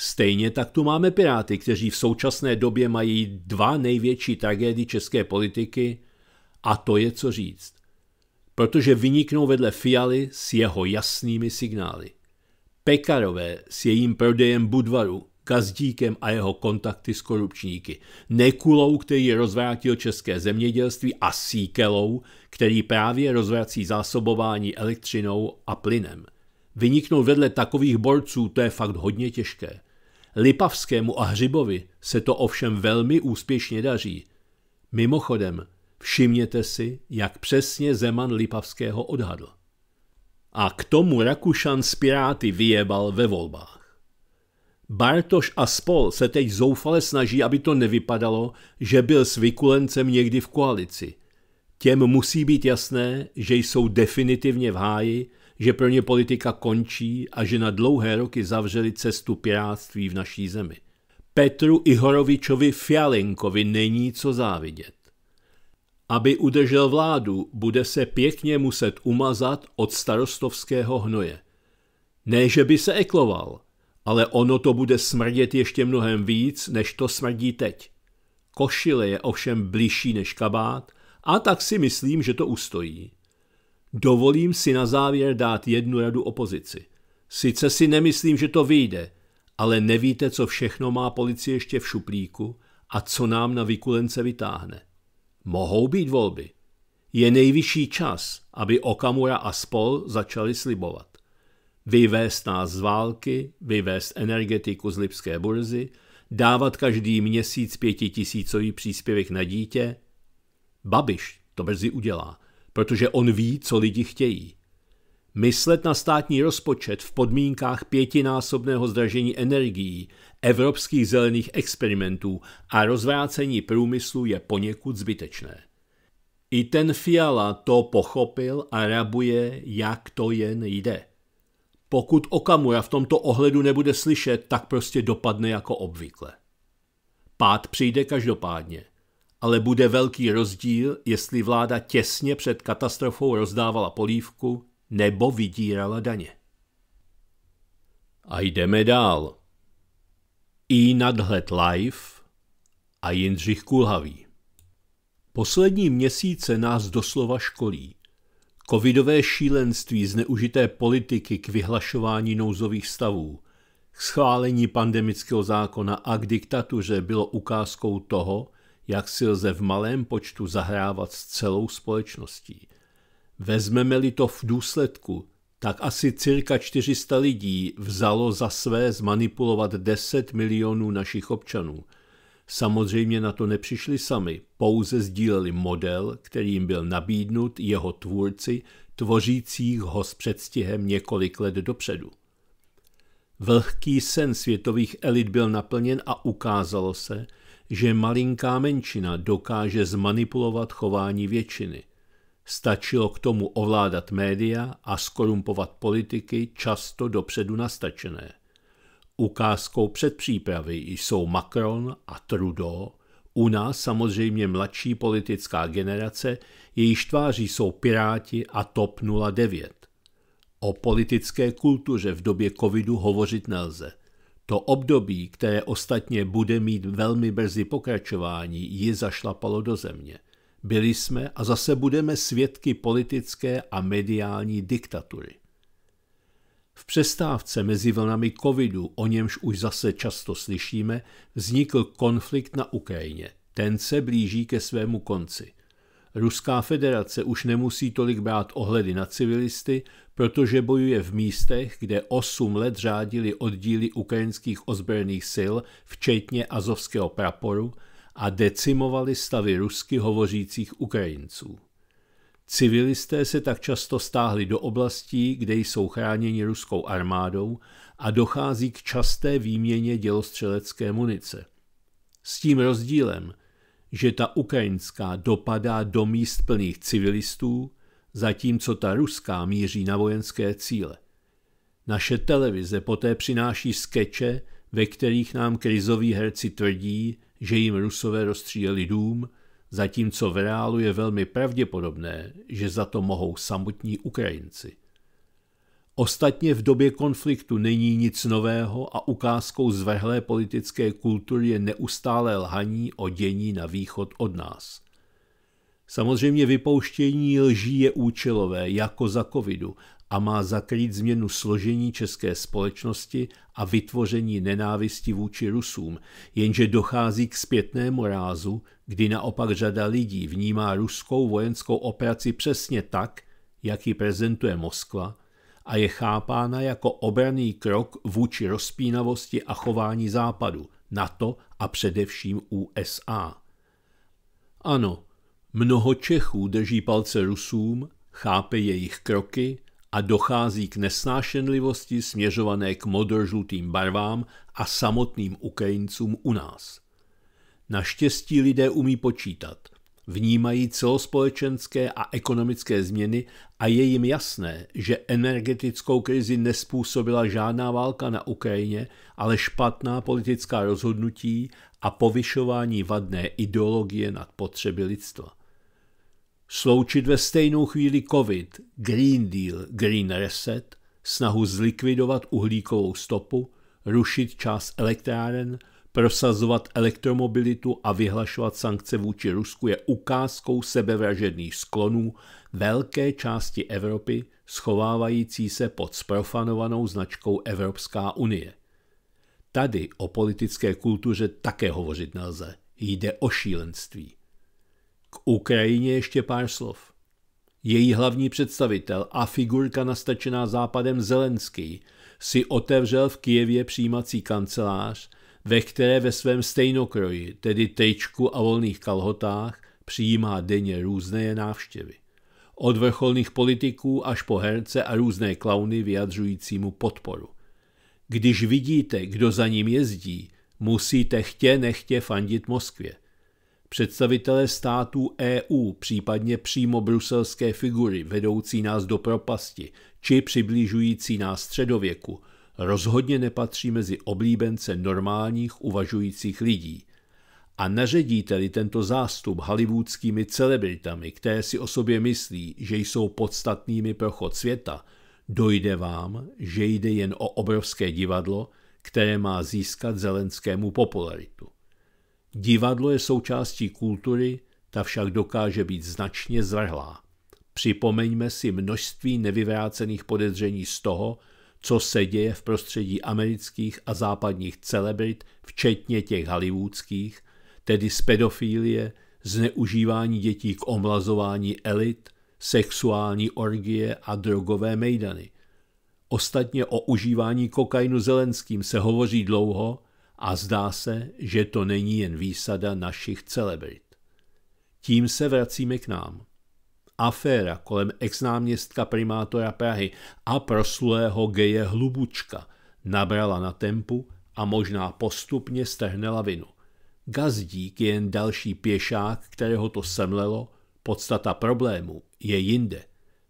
Stejně tak tu máme Piráty, kteří v současné době mají dva největší tragédie české politiky a to je co říct. Protože vyniknou vedle Fialy s jeho jasnými signály. Pekarové s jejím prodejem Budvaru, Gazdíkem a jeho kontakty s korupčníky, Nekulou, který rozvrátil české zemědělství a Síkelou, který právě rozvrací zásobování elektřinou a plynem. Vyniknout vedle takových borců to je fakt hodně těžké. Lipavskému a Hřibovi se to ovšem velmi úspěšně daří. Mimochodem, všimněte si, jak přesně Zeman Lipavského odhadl. A k tomu Rakušan z Piráty vyjebal ve volbách. Bartoš a spol se teď zoufale snaží, aby to nevypadalo, že byl s Vikulencem někdy v koalici. Těm musí být jasné, že jsou definitivně v háji že pro ně politika končí a že na dlouhé roky zavřeli cestu piráctví v naší zemi. Petru Ihorovičovi Fialenkovi není co závidět. Aby udržel vládu, bude se pěkně muset umazat od starostovského hnoje. Ne, že by se ekloval, ale ono to bude smrdět ještě mnohem víc, než to smrdí teď. Košile je ovšem blížší než kabát a tak si myslím, že to ustojí. Dovolím si na závěr dát jednu radu opozici. Sice si nemyslím, že to vyjde, ale nevíte, co všechno má policie ještě v šuplíku a co nám na vykulence vytáhne. Mohou být volby. Je nejvyšší čas, aby Okamura a spol začali slibovat. Vyvést nás z války, vyvést energetiku z Lipské burzy, dávat každý měsíc pětitisícový příspěvek na dítě. Babiš to brzy udělá – protože on ví, co lidi chtějí. Myslet na státní rozpočet v podmínkách pětinásobného zdražení energií, evropských zelených experimentů a rozvrácení průmyslu je poněkud zbytečné. I ten Fiala to pochopil a rabuje, jak to jen jde. Pokud Okamura v tomto ohledu nebude slyšet, tak prostě dopadne jako obvykle. Pád přijde každopádně – ale bude velký rozdíl, jestli vláda těsně před katastrofou rozdávala polívku nebo vydírala daně. A jdeme dál. I nadhled live a Jindřich Kulhavý. Poslední měsíce nás doslova školí. Covidové šílenství zneužité politiky k vyhlašování nouzových stavů, k schválení pandemického zákona a k diktatuře bylo ukázkou toho, jak si lze v malém počtu zahrávat s celou společností. Vezmeme-li to v důsledku, tak asi cirka 400 lidí vzalo za své zmanipulovat 10 milionů našich občanů. Samozřejmě na to nepřišli sami, pouze sdíleli model, který jim byl nabídnut jeho tvůrci, tvořících ho s předstihem několik let dopředu. Vlhký sen světových elit byl naplněn a ukázalo se, že malinká menšina dokáže zmanipulovat chování většiny. Stačilo k tomu ovládat média a skorumpovat politiky často dopředu nastačené. Ukázkou předpřípravy jsou Macron a Trudeau, u nás samozřejmě mladší politická generace, jejíž tváří jsou Piráti a TOP 09. O politické kultuře v době covidu hovořit nelze – to období, které ostatně bude mít velmi brzy pokračování, ji zašlapalo do země. Byli jsme a zase budeme svědky politické a mediální diktatury. V přestávce mezi vlnami covidu, o němž už zase často slyšíme, vznikl konflikt na Ukrajině. Ten se blíží ke svému konci. Ruská federace už nemusí tolik brát ohledy na civilisty, protože bojuje v místech, kde 8 let řádili oddíly ukrajinských ozbrojených sil, včetně azovského praporu, a decimovali stavy rusky hovořících Ukrajinců. Civilisté se tak často stáhli do oblastí, kde jsou chráněni ruskou armádou a dochází k časté výměně dělostřelecké munice. S tím rozdílem – že ta ukrajinská dopadá do míst plných civilistů, zatímco ta ruská míří na vojenské cíle. Naše televize poté přináší skeče, ve kterých nám krizoví herci tvrdí, že jim rusové rozstříleli dům, zatímco v reálu je velmi pravděpodobné, že za to mohou samotní Ukrajinci. Ostatně v době konfliktu není nic nového a ukázkou zvrhlé politické kultury je neustálé lhaní o dění na východ od nás. Samozřejmě vypouštění lží je účelové, jako za covidu, a má zakrýt změnu složení české společnosti a vytvoření nenávisti vůči Rusům, jenže dochází k zpětnému rázu, kdy naopak řada lidí vnímá ruskou vojenskou operaci přesně tak, jak ji prezentuje Moskva – a je chápána jako obraný krok vůči rozpínavosti a chování Západu, NATO a především USA. Ano, mnoho Čechů drží palce Rusům, chápe jejich kroky a dochází k nesnášenlivosti směřované k modrožlutým barvám a samotným Ukrajincům u nás. Naštěstí lidé umí počítat – vnímají celospolečenské a ekonomické změny a je jim jasné, že energetickou krizi nespůsobila žádná válka na Ukrajině, ale špatná politická rozhodnutí a povyšování vadné ideologie nad potřeby lidstva. Sloučit ve stejnou chvíli COVID, Green Deal, Green Reset, snahu zlikvidovat uhlíkovou stopu, rušit čas elektráren, Prosazovat elektromobilitu a vyhlašovat sankce vůči Rusku je ukázkou sebevražedných sklonů velké části Evropy, schovávající se pod sprofanovanou značkou Evropská unie. Tady o politické kultuře také hovořit nelze. Jde o šílenství. K Ukrajině ještě pár slov. Její hlavní představitel a figurka nastačená západem Zelenský si otevřel v Kijevě přijímací kancelář ve které ve svém stejnokroji, tedy tejčku a volných kalhotách, přijímá denně různé návštěvy. Od vrcholných politiků až po herce a různé klauny vyjadřující mu podporu. Když vidíte, kdo za ním jezdí, musíte chtě nechtě fandit Moskvě. Představitelé států EU, případně přímo bruselské figury vedoucí nás do propasti či přiblížující nás středověku, rozhodně nepatří mezi oblíbence normálních uvažujících lidí. A naředíte-li tento zástup hollywoodskými celebritami, které si o sobě myslí, že jsou podstatnými pro chod světa, dojde vám, že jde jen o obrovské divadlo, které má získat Zelenskému popularitu. Divadlo je součástí kultury, ta však dokáže být značně zvrhlá. Připomeňme si množství nevyvrácených podezření z toho, co se děje v prostředí amerických a západních celebrit, včetně těch hollywoodských, tedy z pedofílie, zneužívání dětí k omlazování elit, sexuální orgie a drogové mejdany. Ostatně o užívání kokainu zelenským se hovoří dlouho a zdá se, že to není jen výsada našich celebrit. Tím se vracíme k nám aféra kolem exnáměstka primátora Prahy a proslulého geje Hlubučka nabrala na tempu a možná postupně strhne lavinu. Gazdík je jen další pěšák, kterého to semlelo, podstata problému je jinde.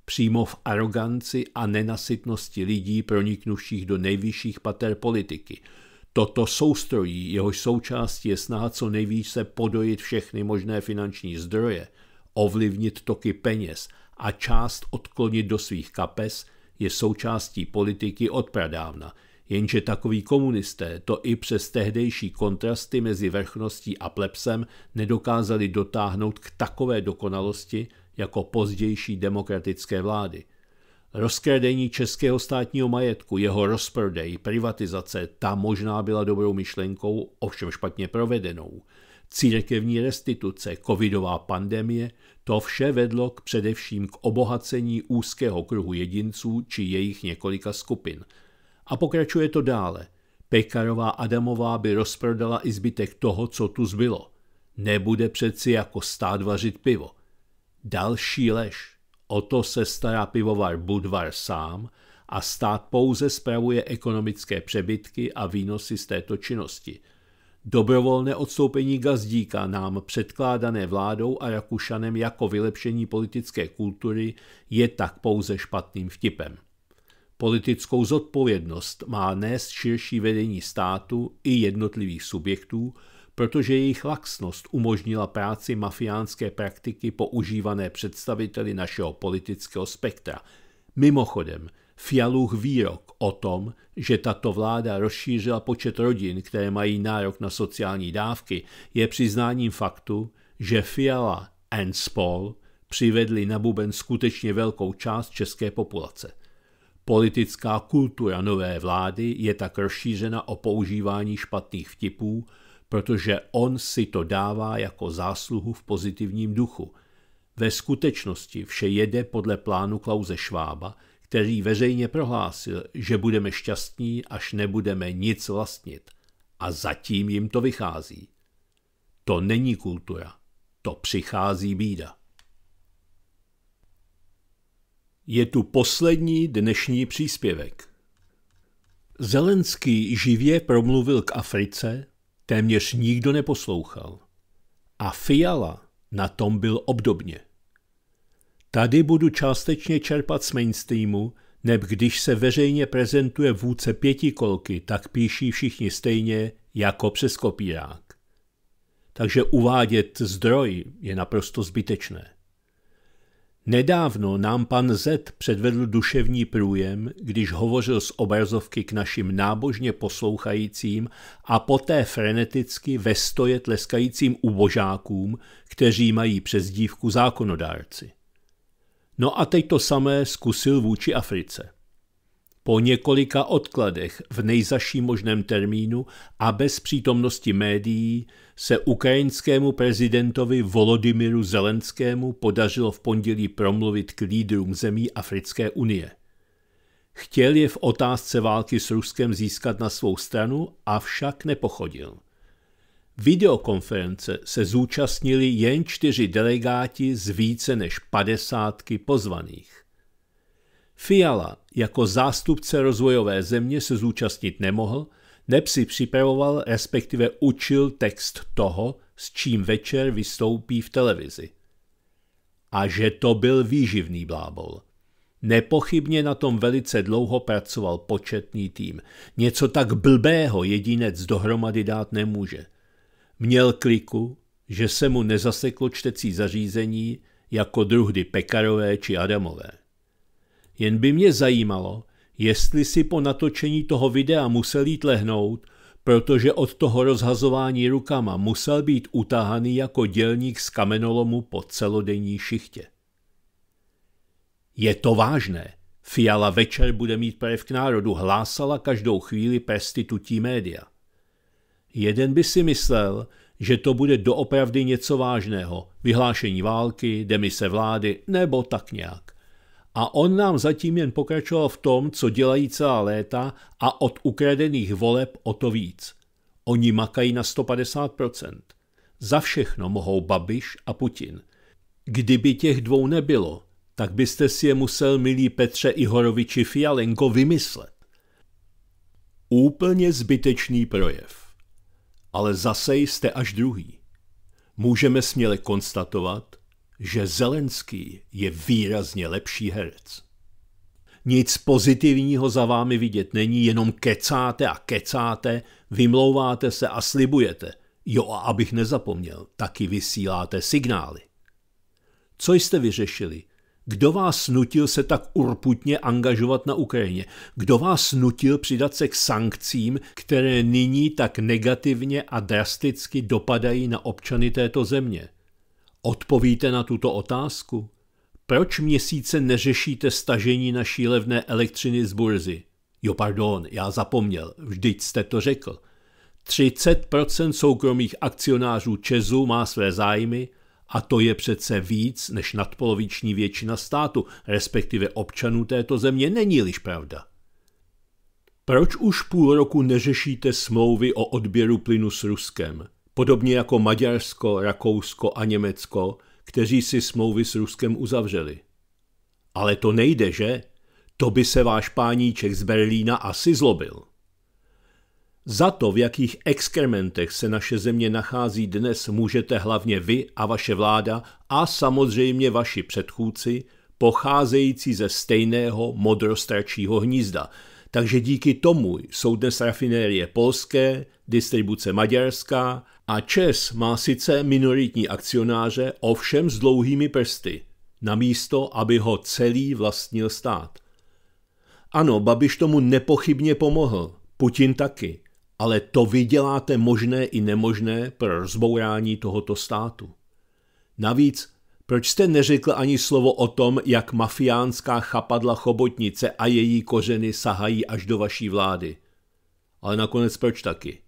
Přímo v aroganci a nenasytnosti lidí proniknuvších do nejvyšších pater politiky. Toto soustrojí, jehož součástí je snaha co nejvíce podojit všechny možné finanční zdroje, Ovlivnit toky peněz a část odklonit do svých kapes je součástí politiky od pradávna, jenže takoví komunisté to i přes tehdejší kontrasty mezi vrchností a plebsem nedokázali dotáhnout k takové dokonalosti jako pozdější demokratické vlády. Rozkradení českého státního majetku, jeho rozprodej, privatizace, ta možná byla dobrou myšlenkou, ovšem špatně provedenou – církevní restituce, covidová pandemie, to vše vedlo k především k obohacení úzkého kruhu jedinců či jejich několika skupin. A pokračuje to dále. Pekarová Adamová by rozprodala i zbytek toho, co tu zbylo. Nebude přeci jako stát vařit pivo. Další lež. O to se stará pivovar Budvar sám a stát pouze spravuje ekonomické přebytky a výnosy z této činnosti – Dobrovolné odstoupení Gazdíka nám předkládané vládou a Rakušanem jako vylepšení politické kultury je tak pouze špatným vtipem. Politickou zodpovědnost má nést širší vedení státu i jednotlivých subjektů, protože jejich laxnost umožnila práci mafiánské praktiky používané představiteli našeho politického spektra. Mimochodem, Fialův výrok o tom, že tato vláda rozšířila počet rodin, které mají nárok na sociální dávky, je přiznáním faktu, že Fiala and Spol přivedli na buben skutečně velkou část české populace. Politická kultura nové vlády je tak rozšířena o používání špatných vtipů, protože on si to dává jako zásluhu v pozitivním duchu. Ve skutečnosti vše jede podle plánu Klause Švába, který veřejně prohlásil, že budeme šťastní, až nebudeme nic vlastnit. A zatím jim to vychází. To není kultura. To přichází bída. Je tu poslední dnešní příspěvek. Zelenský živě promluvil k Africe, téměř nikdo neposlouchal. A Fiala na tom byl obdobně. Tady budu částečně čerpat z mainstreamu, neb když se veřejně prezentuje vůdce pětikolky, tak píší všichni stejně jako přes kopírák. Takže uvádět zdroj je naprosto zbytečné. Nedávno nám pan Z předvedl duševní průjem, když hovořil z obrazovky k našim nábožně poslouchajícím a poté freneticky ve stoje tleskajícím ubožákům, kteří mají přezdívku zákonodárci. No a teď to samé zkusil vůči Africe. Po několika odkladech v nejzaším možném termínu a bez přítomnosti médií se ukrajinskému prezidentovi Volodymyru Zelenskému podařilo v pondělí promluvit k lídrům zemí Africké unie. Chtěl je v otázce války s Ruskem získat na svou stranu, avšak nepochodil. Videokonference se zúčastnili jen čtyři delegáti z více než padesátky pozvaných. Fiala jako zástupce rozvojové země se zúčastnit nemohl, neb si připravoval, respektive učil text toho, s čím večer vystoupí v televizi. A že to byl výživný blábol. Nepochybně na tom velice dlouho pracoval početný tým. Něco tak blbého jedinec dohromady dát nemůže – Měl kliku, že se mu nezaseklo čtecí zařízení jako druhdy Pekarové či Adamové. Jen by mě zajímalo, jestli si po natočení toho videa musel jít lehnout, protože od toho rozhazování rukama musel být utáhaný jako dělník z kamenolomu po celodenní šichtě. Je to vážné. Fiala večer bude mít prv k národu, hlásala každou chvíli prestitutí média. Jeden by si myslel, že to bude doopravdy něco vážného, vyhlášení války, demise vlády nebo tak nějak. A on nám zatím jen pokračoval v tom, co dělají celá léta a od ukradených voleb o to víc. Oni makají na 150%. Za všechno mohou Babiš a Putin. Kdyby těch dvou nebylo, tak byste si je musel, milí Petře Ihoroviči Fialenko, vymyslet. Úplně zbytečný projev ale zase jste až druhý. Můžeme směle konstatovat, že Zelenský je výrazně lepší herec. Nic pozitivního za vámi vidět není, jenom kecáte a kecáte, vymlouváte se a slibujete. Jo a abych nezapomněl, taky vysíláte signály. Co jste vyřešili? Kdo vás nutil se tak urputně angažovat na Ukrajině? Kdo vás nutil přidat se k sankcím, které nyní tak negativně a drasticky dopadají na občany této země? Odpovíte na tuto otázku? Proč měsíce neřešíte stažení naší levné elektřiny z burzy? Jo, pardon, já zapomněl, vždyť jste to řekl. 30% soukromých akcionářů Česu má své zájmy, a to je přece víc než nadpoloviční většina státu, respektive občanů této země, není-liž pravda. Proč už půl roku neřešíte smlouvy o odběru plynu s Ruskem? Podobně jako Maďarsko, Rakousko a Německo, kteří si smlouvy s Ruskem uzavřeli. Ale to nejde, že? To by se váš páníček z Berlína asi zlobil. Za to, v jakých exkrementech se naše země nachází dnes, můžete hlavně vy a vaše vláda a samozřejmě vaši předchůdci, pocházející ze stejného modrostračího hnízda. Takže díky tomu jsou dnes rafinérie polské, distribuce maďarská a Čes má sice minoritní akcionáře, ovšem s dlouhými prsty, namísto, aby ho celý vlastnil stát. Ano, Babiš tomu nepochybně pomohl, Putin taky ale to vy děláte možné i nemožné pro rozbourání tohoto státu. Navíc, proč jste neřekl ani slovo o tom, jak mafiánská chapadla chobotnice a její kořeny sahají až do vaší vlády? Ale nakonec proč taky?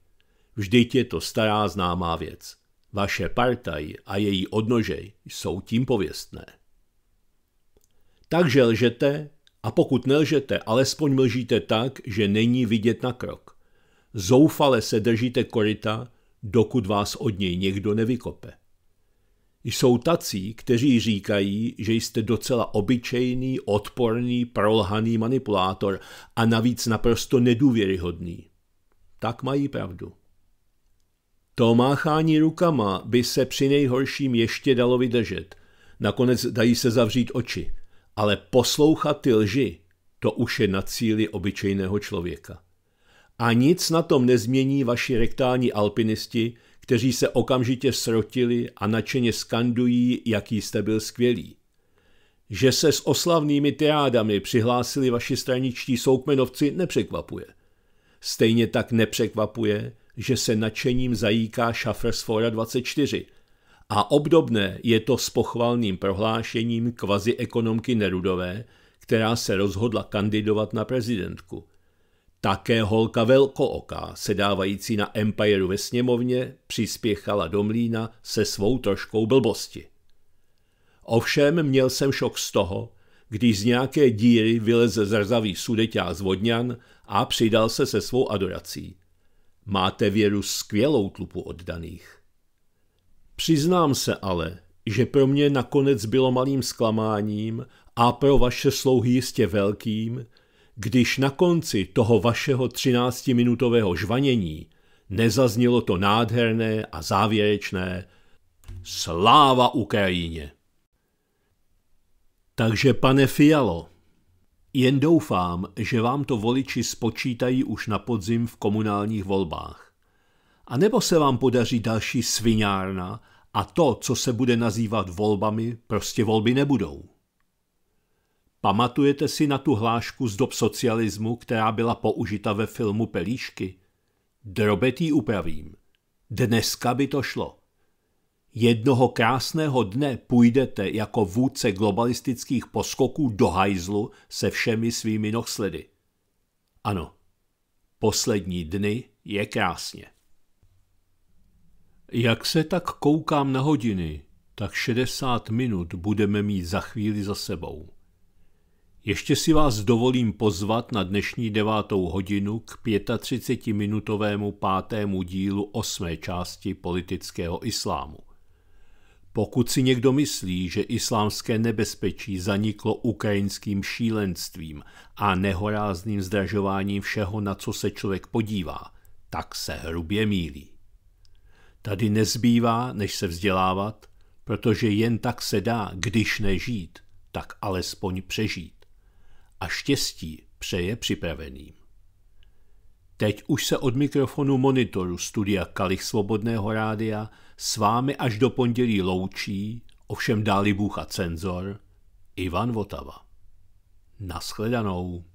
Vždyť je to stará známá věc. Vaše partaj a její odnožej jsou tím pověstné. Takže lžete, a pokud nelžete, alespoň mlžíte tak, že není vidět na krok. Zoufale se držíte koryta, dokud vás od něj někdo nevykope. Jsou tací, kteří říkají, že jste docela obyčejný, odporný, prolhaný manipulátor a navíc naprosto nedůvěryhodný. Tak mají pravdu. To máchání rukama by se při nejhorším ještě dalo vydržet. Nakonec dají se zavřít oči. Ale poslouchat ty lži, to už je na cíli obyčejného člověka. A nic na tom nezmění vaši rektální alpinisti, kteří se okamžitě srotili a nadšeně skandují, jaký jste byl skvělý. Že se s oslavnými triádami přihlásili vaši straničtí soukmenovci, nepřekvapuje. Stejně tak nepřekvapuje, že se nadšením zajíká šafr z Fora 24. A obdobné je to s pochvalným prohlášením kvazi ekonomky Nerudové, která se rozhodla kandidovat na prezidentku. Také holka velkooká, sedávající na Empireu ve sněmovně, přispěchala do mlína se svou troškou blbosti. Ovšem měl jsem šok z toho, když z nějaké díry vyleze zrzavý sudeťák z Vodňan a přidal se se svou adorací. Máte věru skvělou tlupu oddaných. Přiznám se ale, že pro mě nakonec bylo malým zklamáním a pro vaše slouhy jistě velkým, když na konci toho vašeho 13-minutového žvanění nezaznělo to nádherné a závěrečné Sláva Ukrajině! Takže pane Fialo, jen doufám, že vám to voliči spočítají už na podzim v komunálních volbách. A nebo se vám podaří další sviňárna a to, co se bude nazývat volbami, prostě volby nebudou. Pamatujete si na tu hlášku z dob socialismu, která byla použita ve filmu Pelíšky? Drobetý upravím. Dneska by to šlo. Jednoho krásného dne půjdete jako vůdce globalistických poskoků do hajzlu se všemi svými nohsledy. Ano, poslední dny je krásně. Jak se tak koukám na hodiny, tak 60 minut budeme mít za chvíli za sebou. Ještě si vás dovolím pozvat na dnešní devátou hodinu k 35-minutovému pátému dílu osmé části politického islámu. Pokud si někdo myslí, že islámské nebezpečí zaniklo ukrajinským šílenstvím a nehorázným zdražováním všeho, na co se člověk podívá, tak se hrubě mílí. Tady nezbývá, než se vzdělávat, protože jen tak se dá, když nežít, tak alespoň přežít a štěstí přeje připraveným. Teď už se od mikrofonu monitoru studia Kalich Svobodného rádia s vámi až do pondělí loučí, ovšem dáli Bůh a cenzor, Ivan Votava. Naschledanou.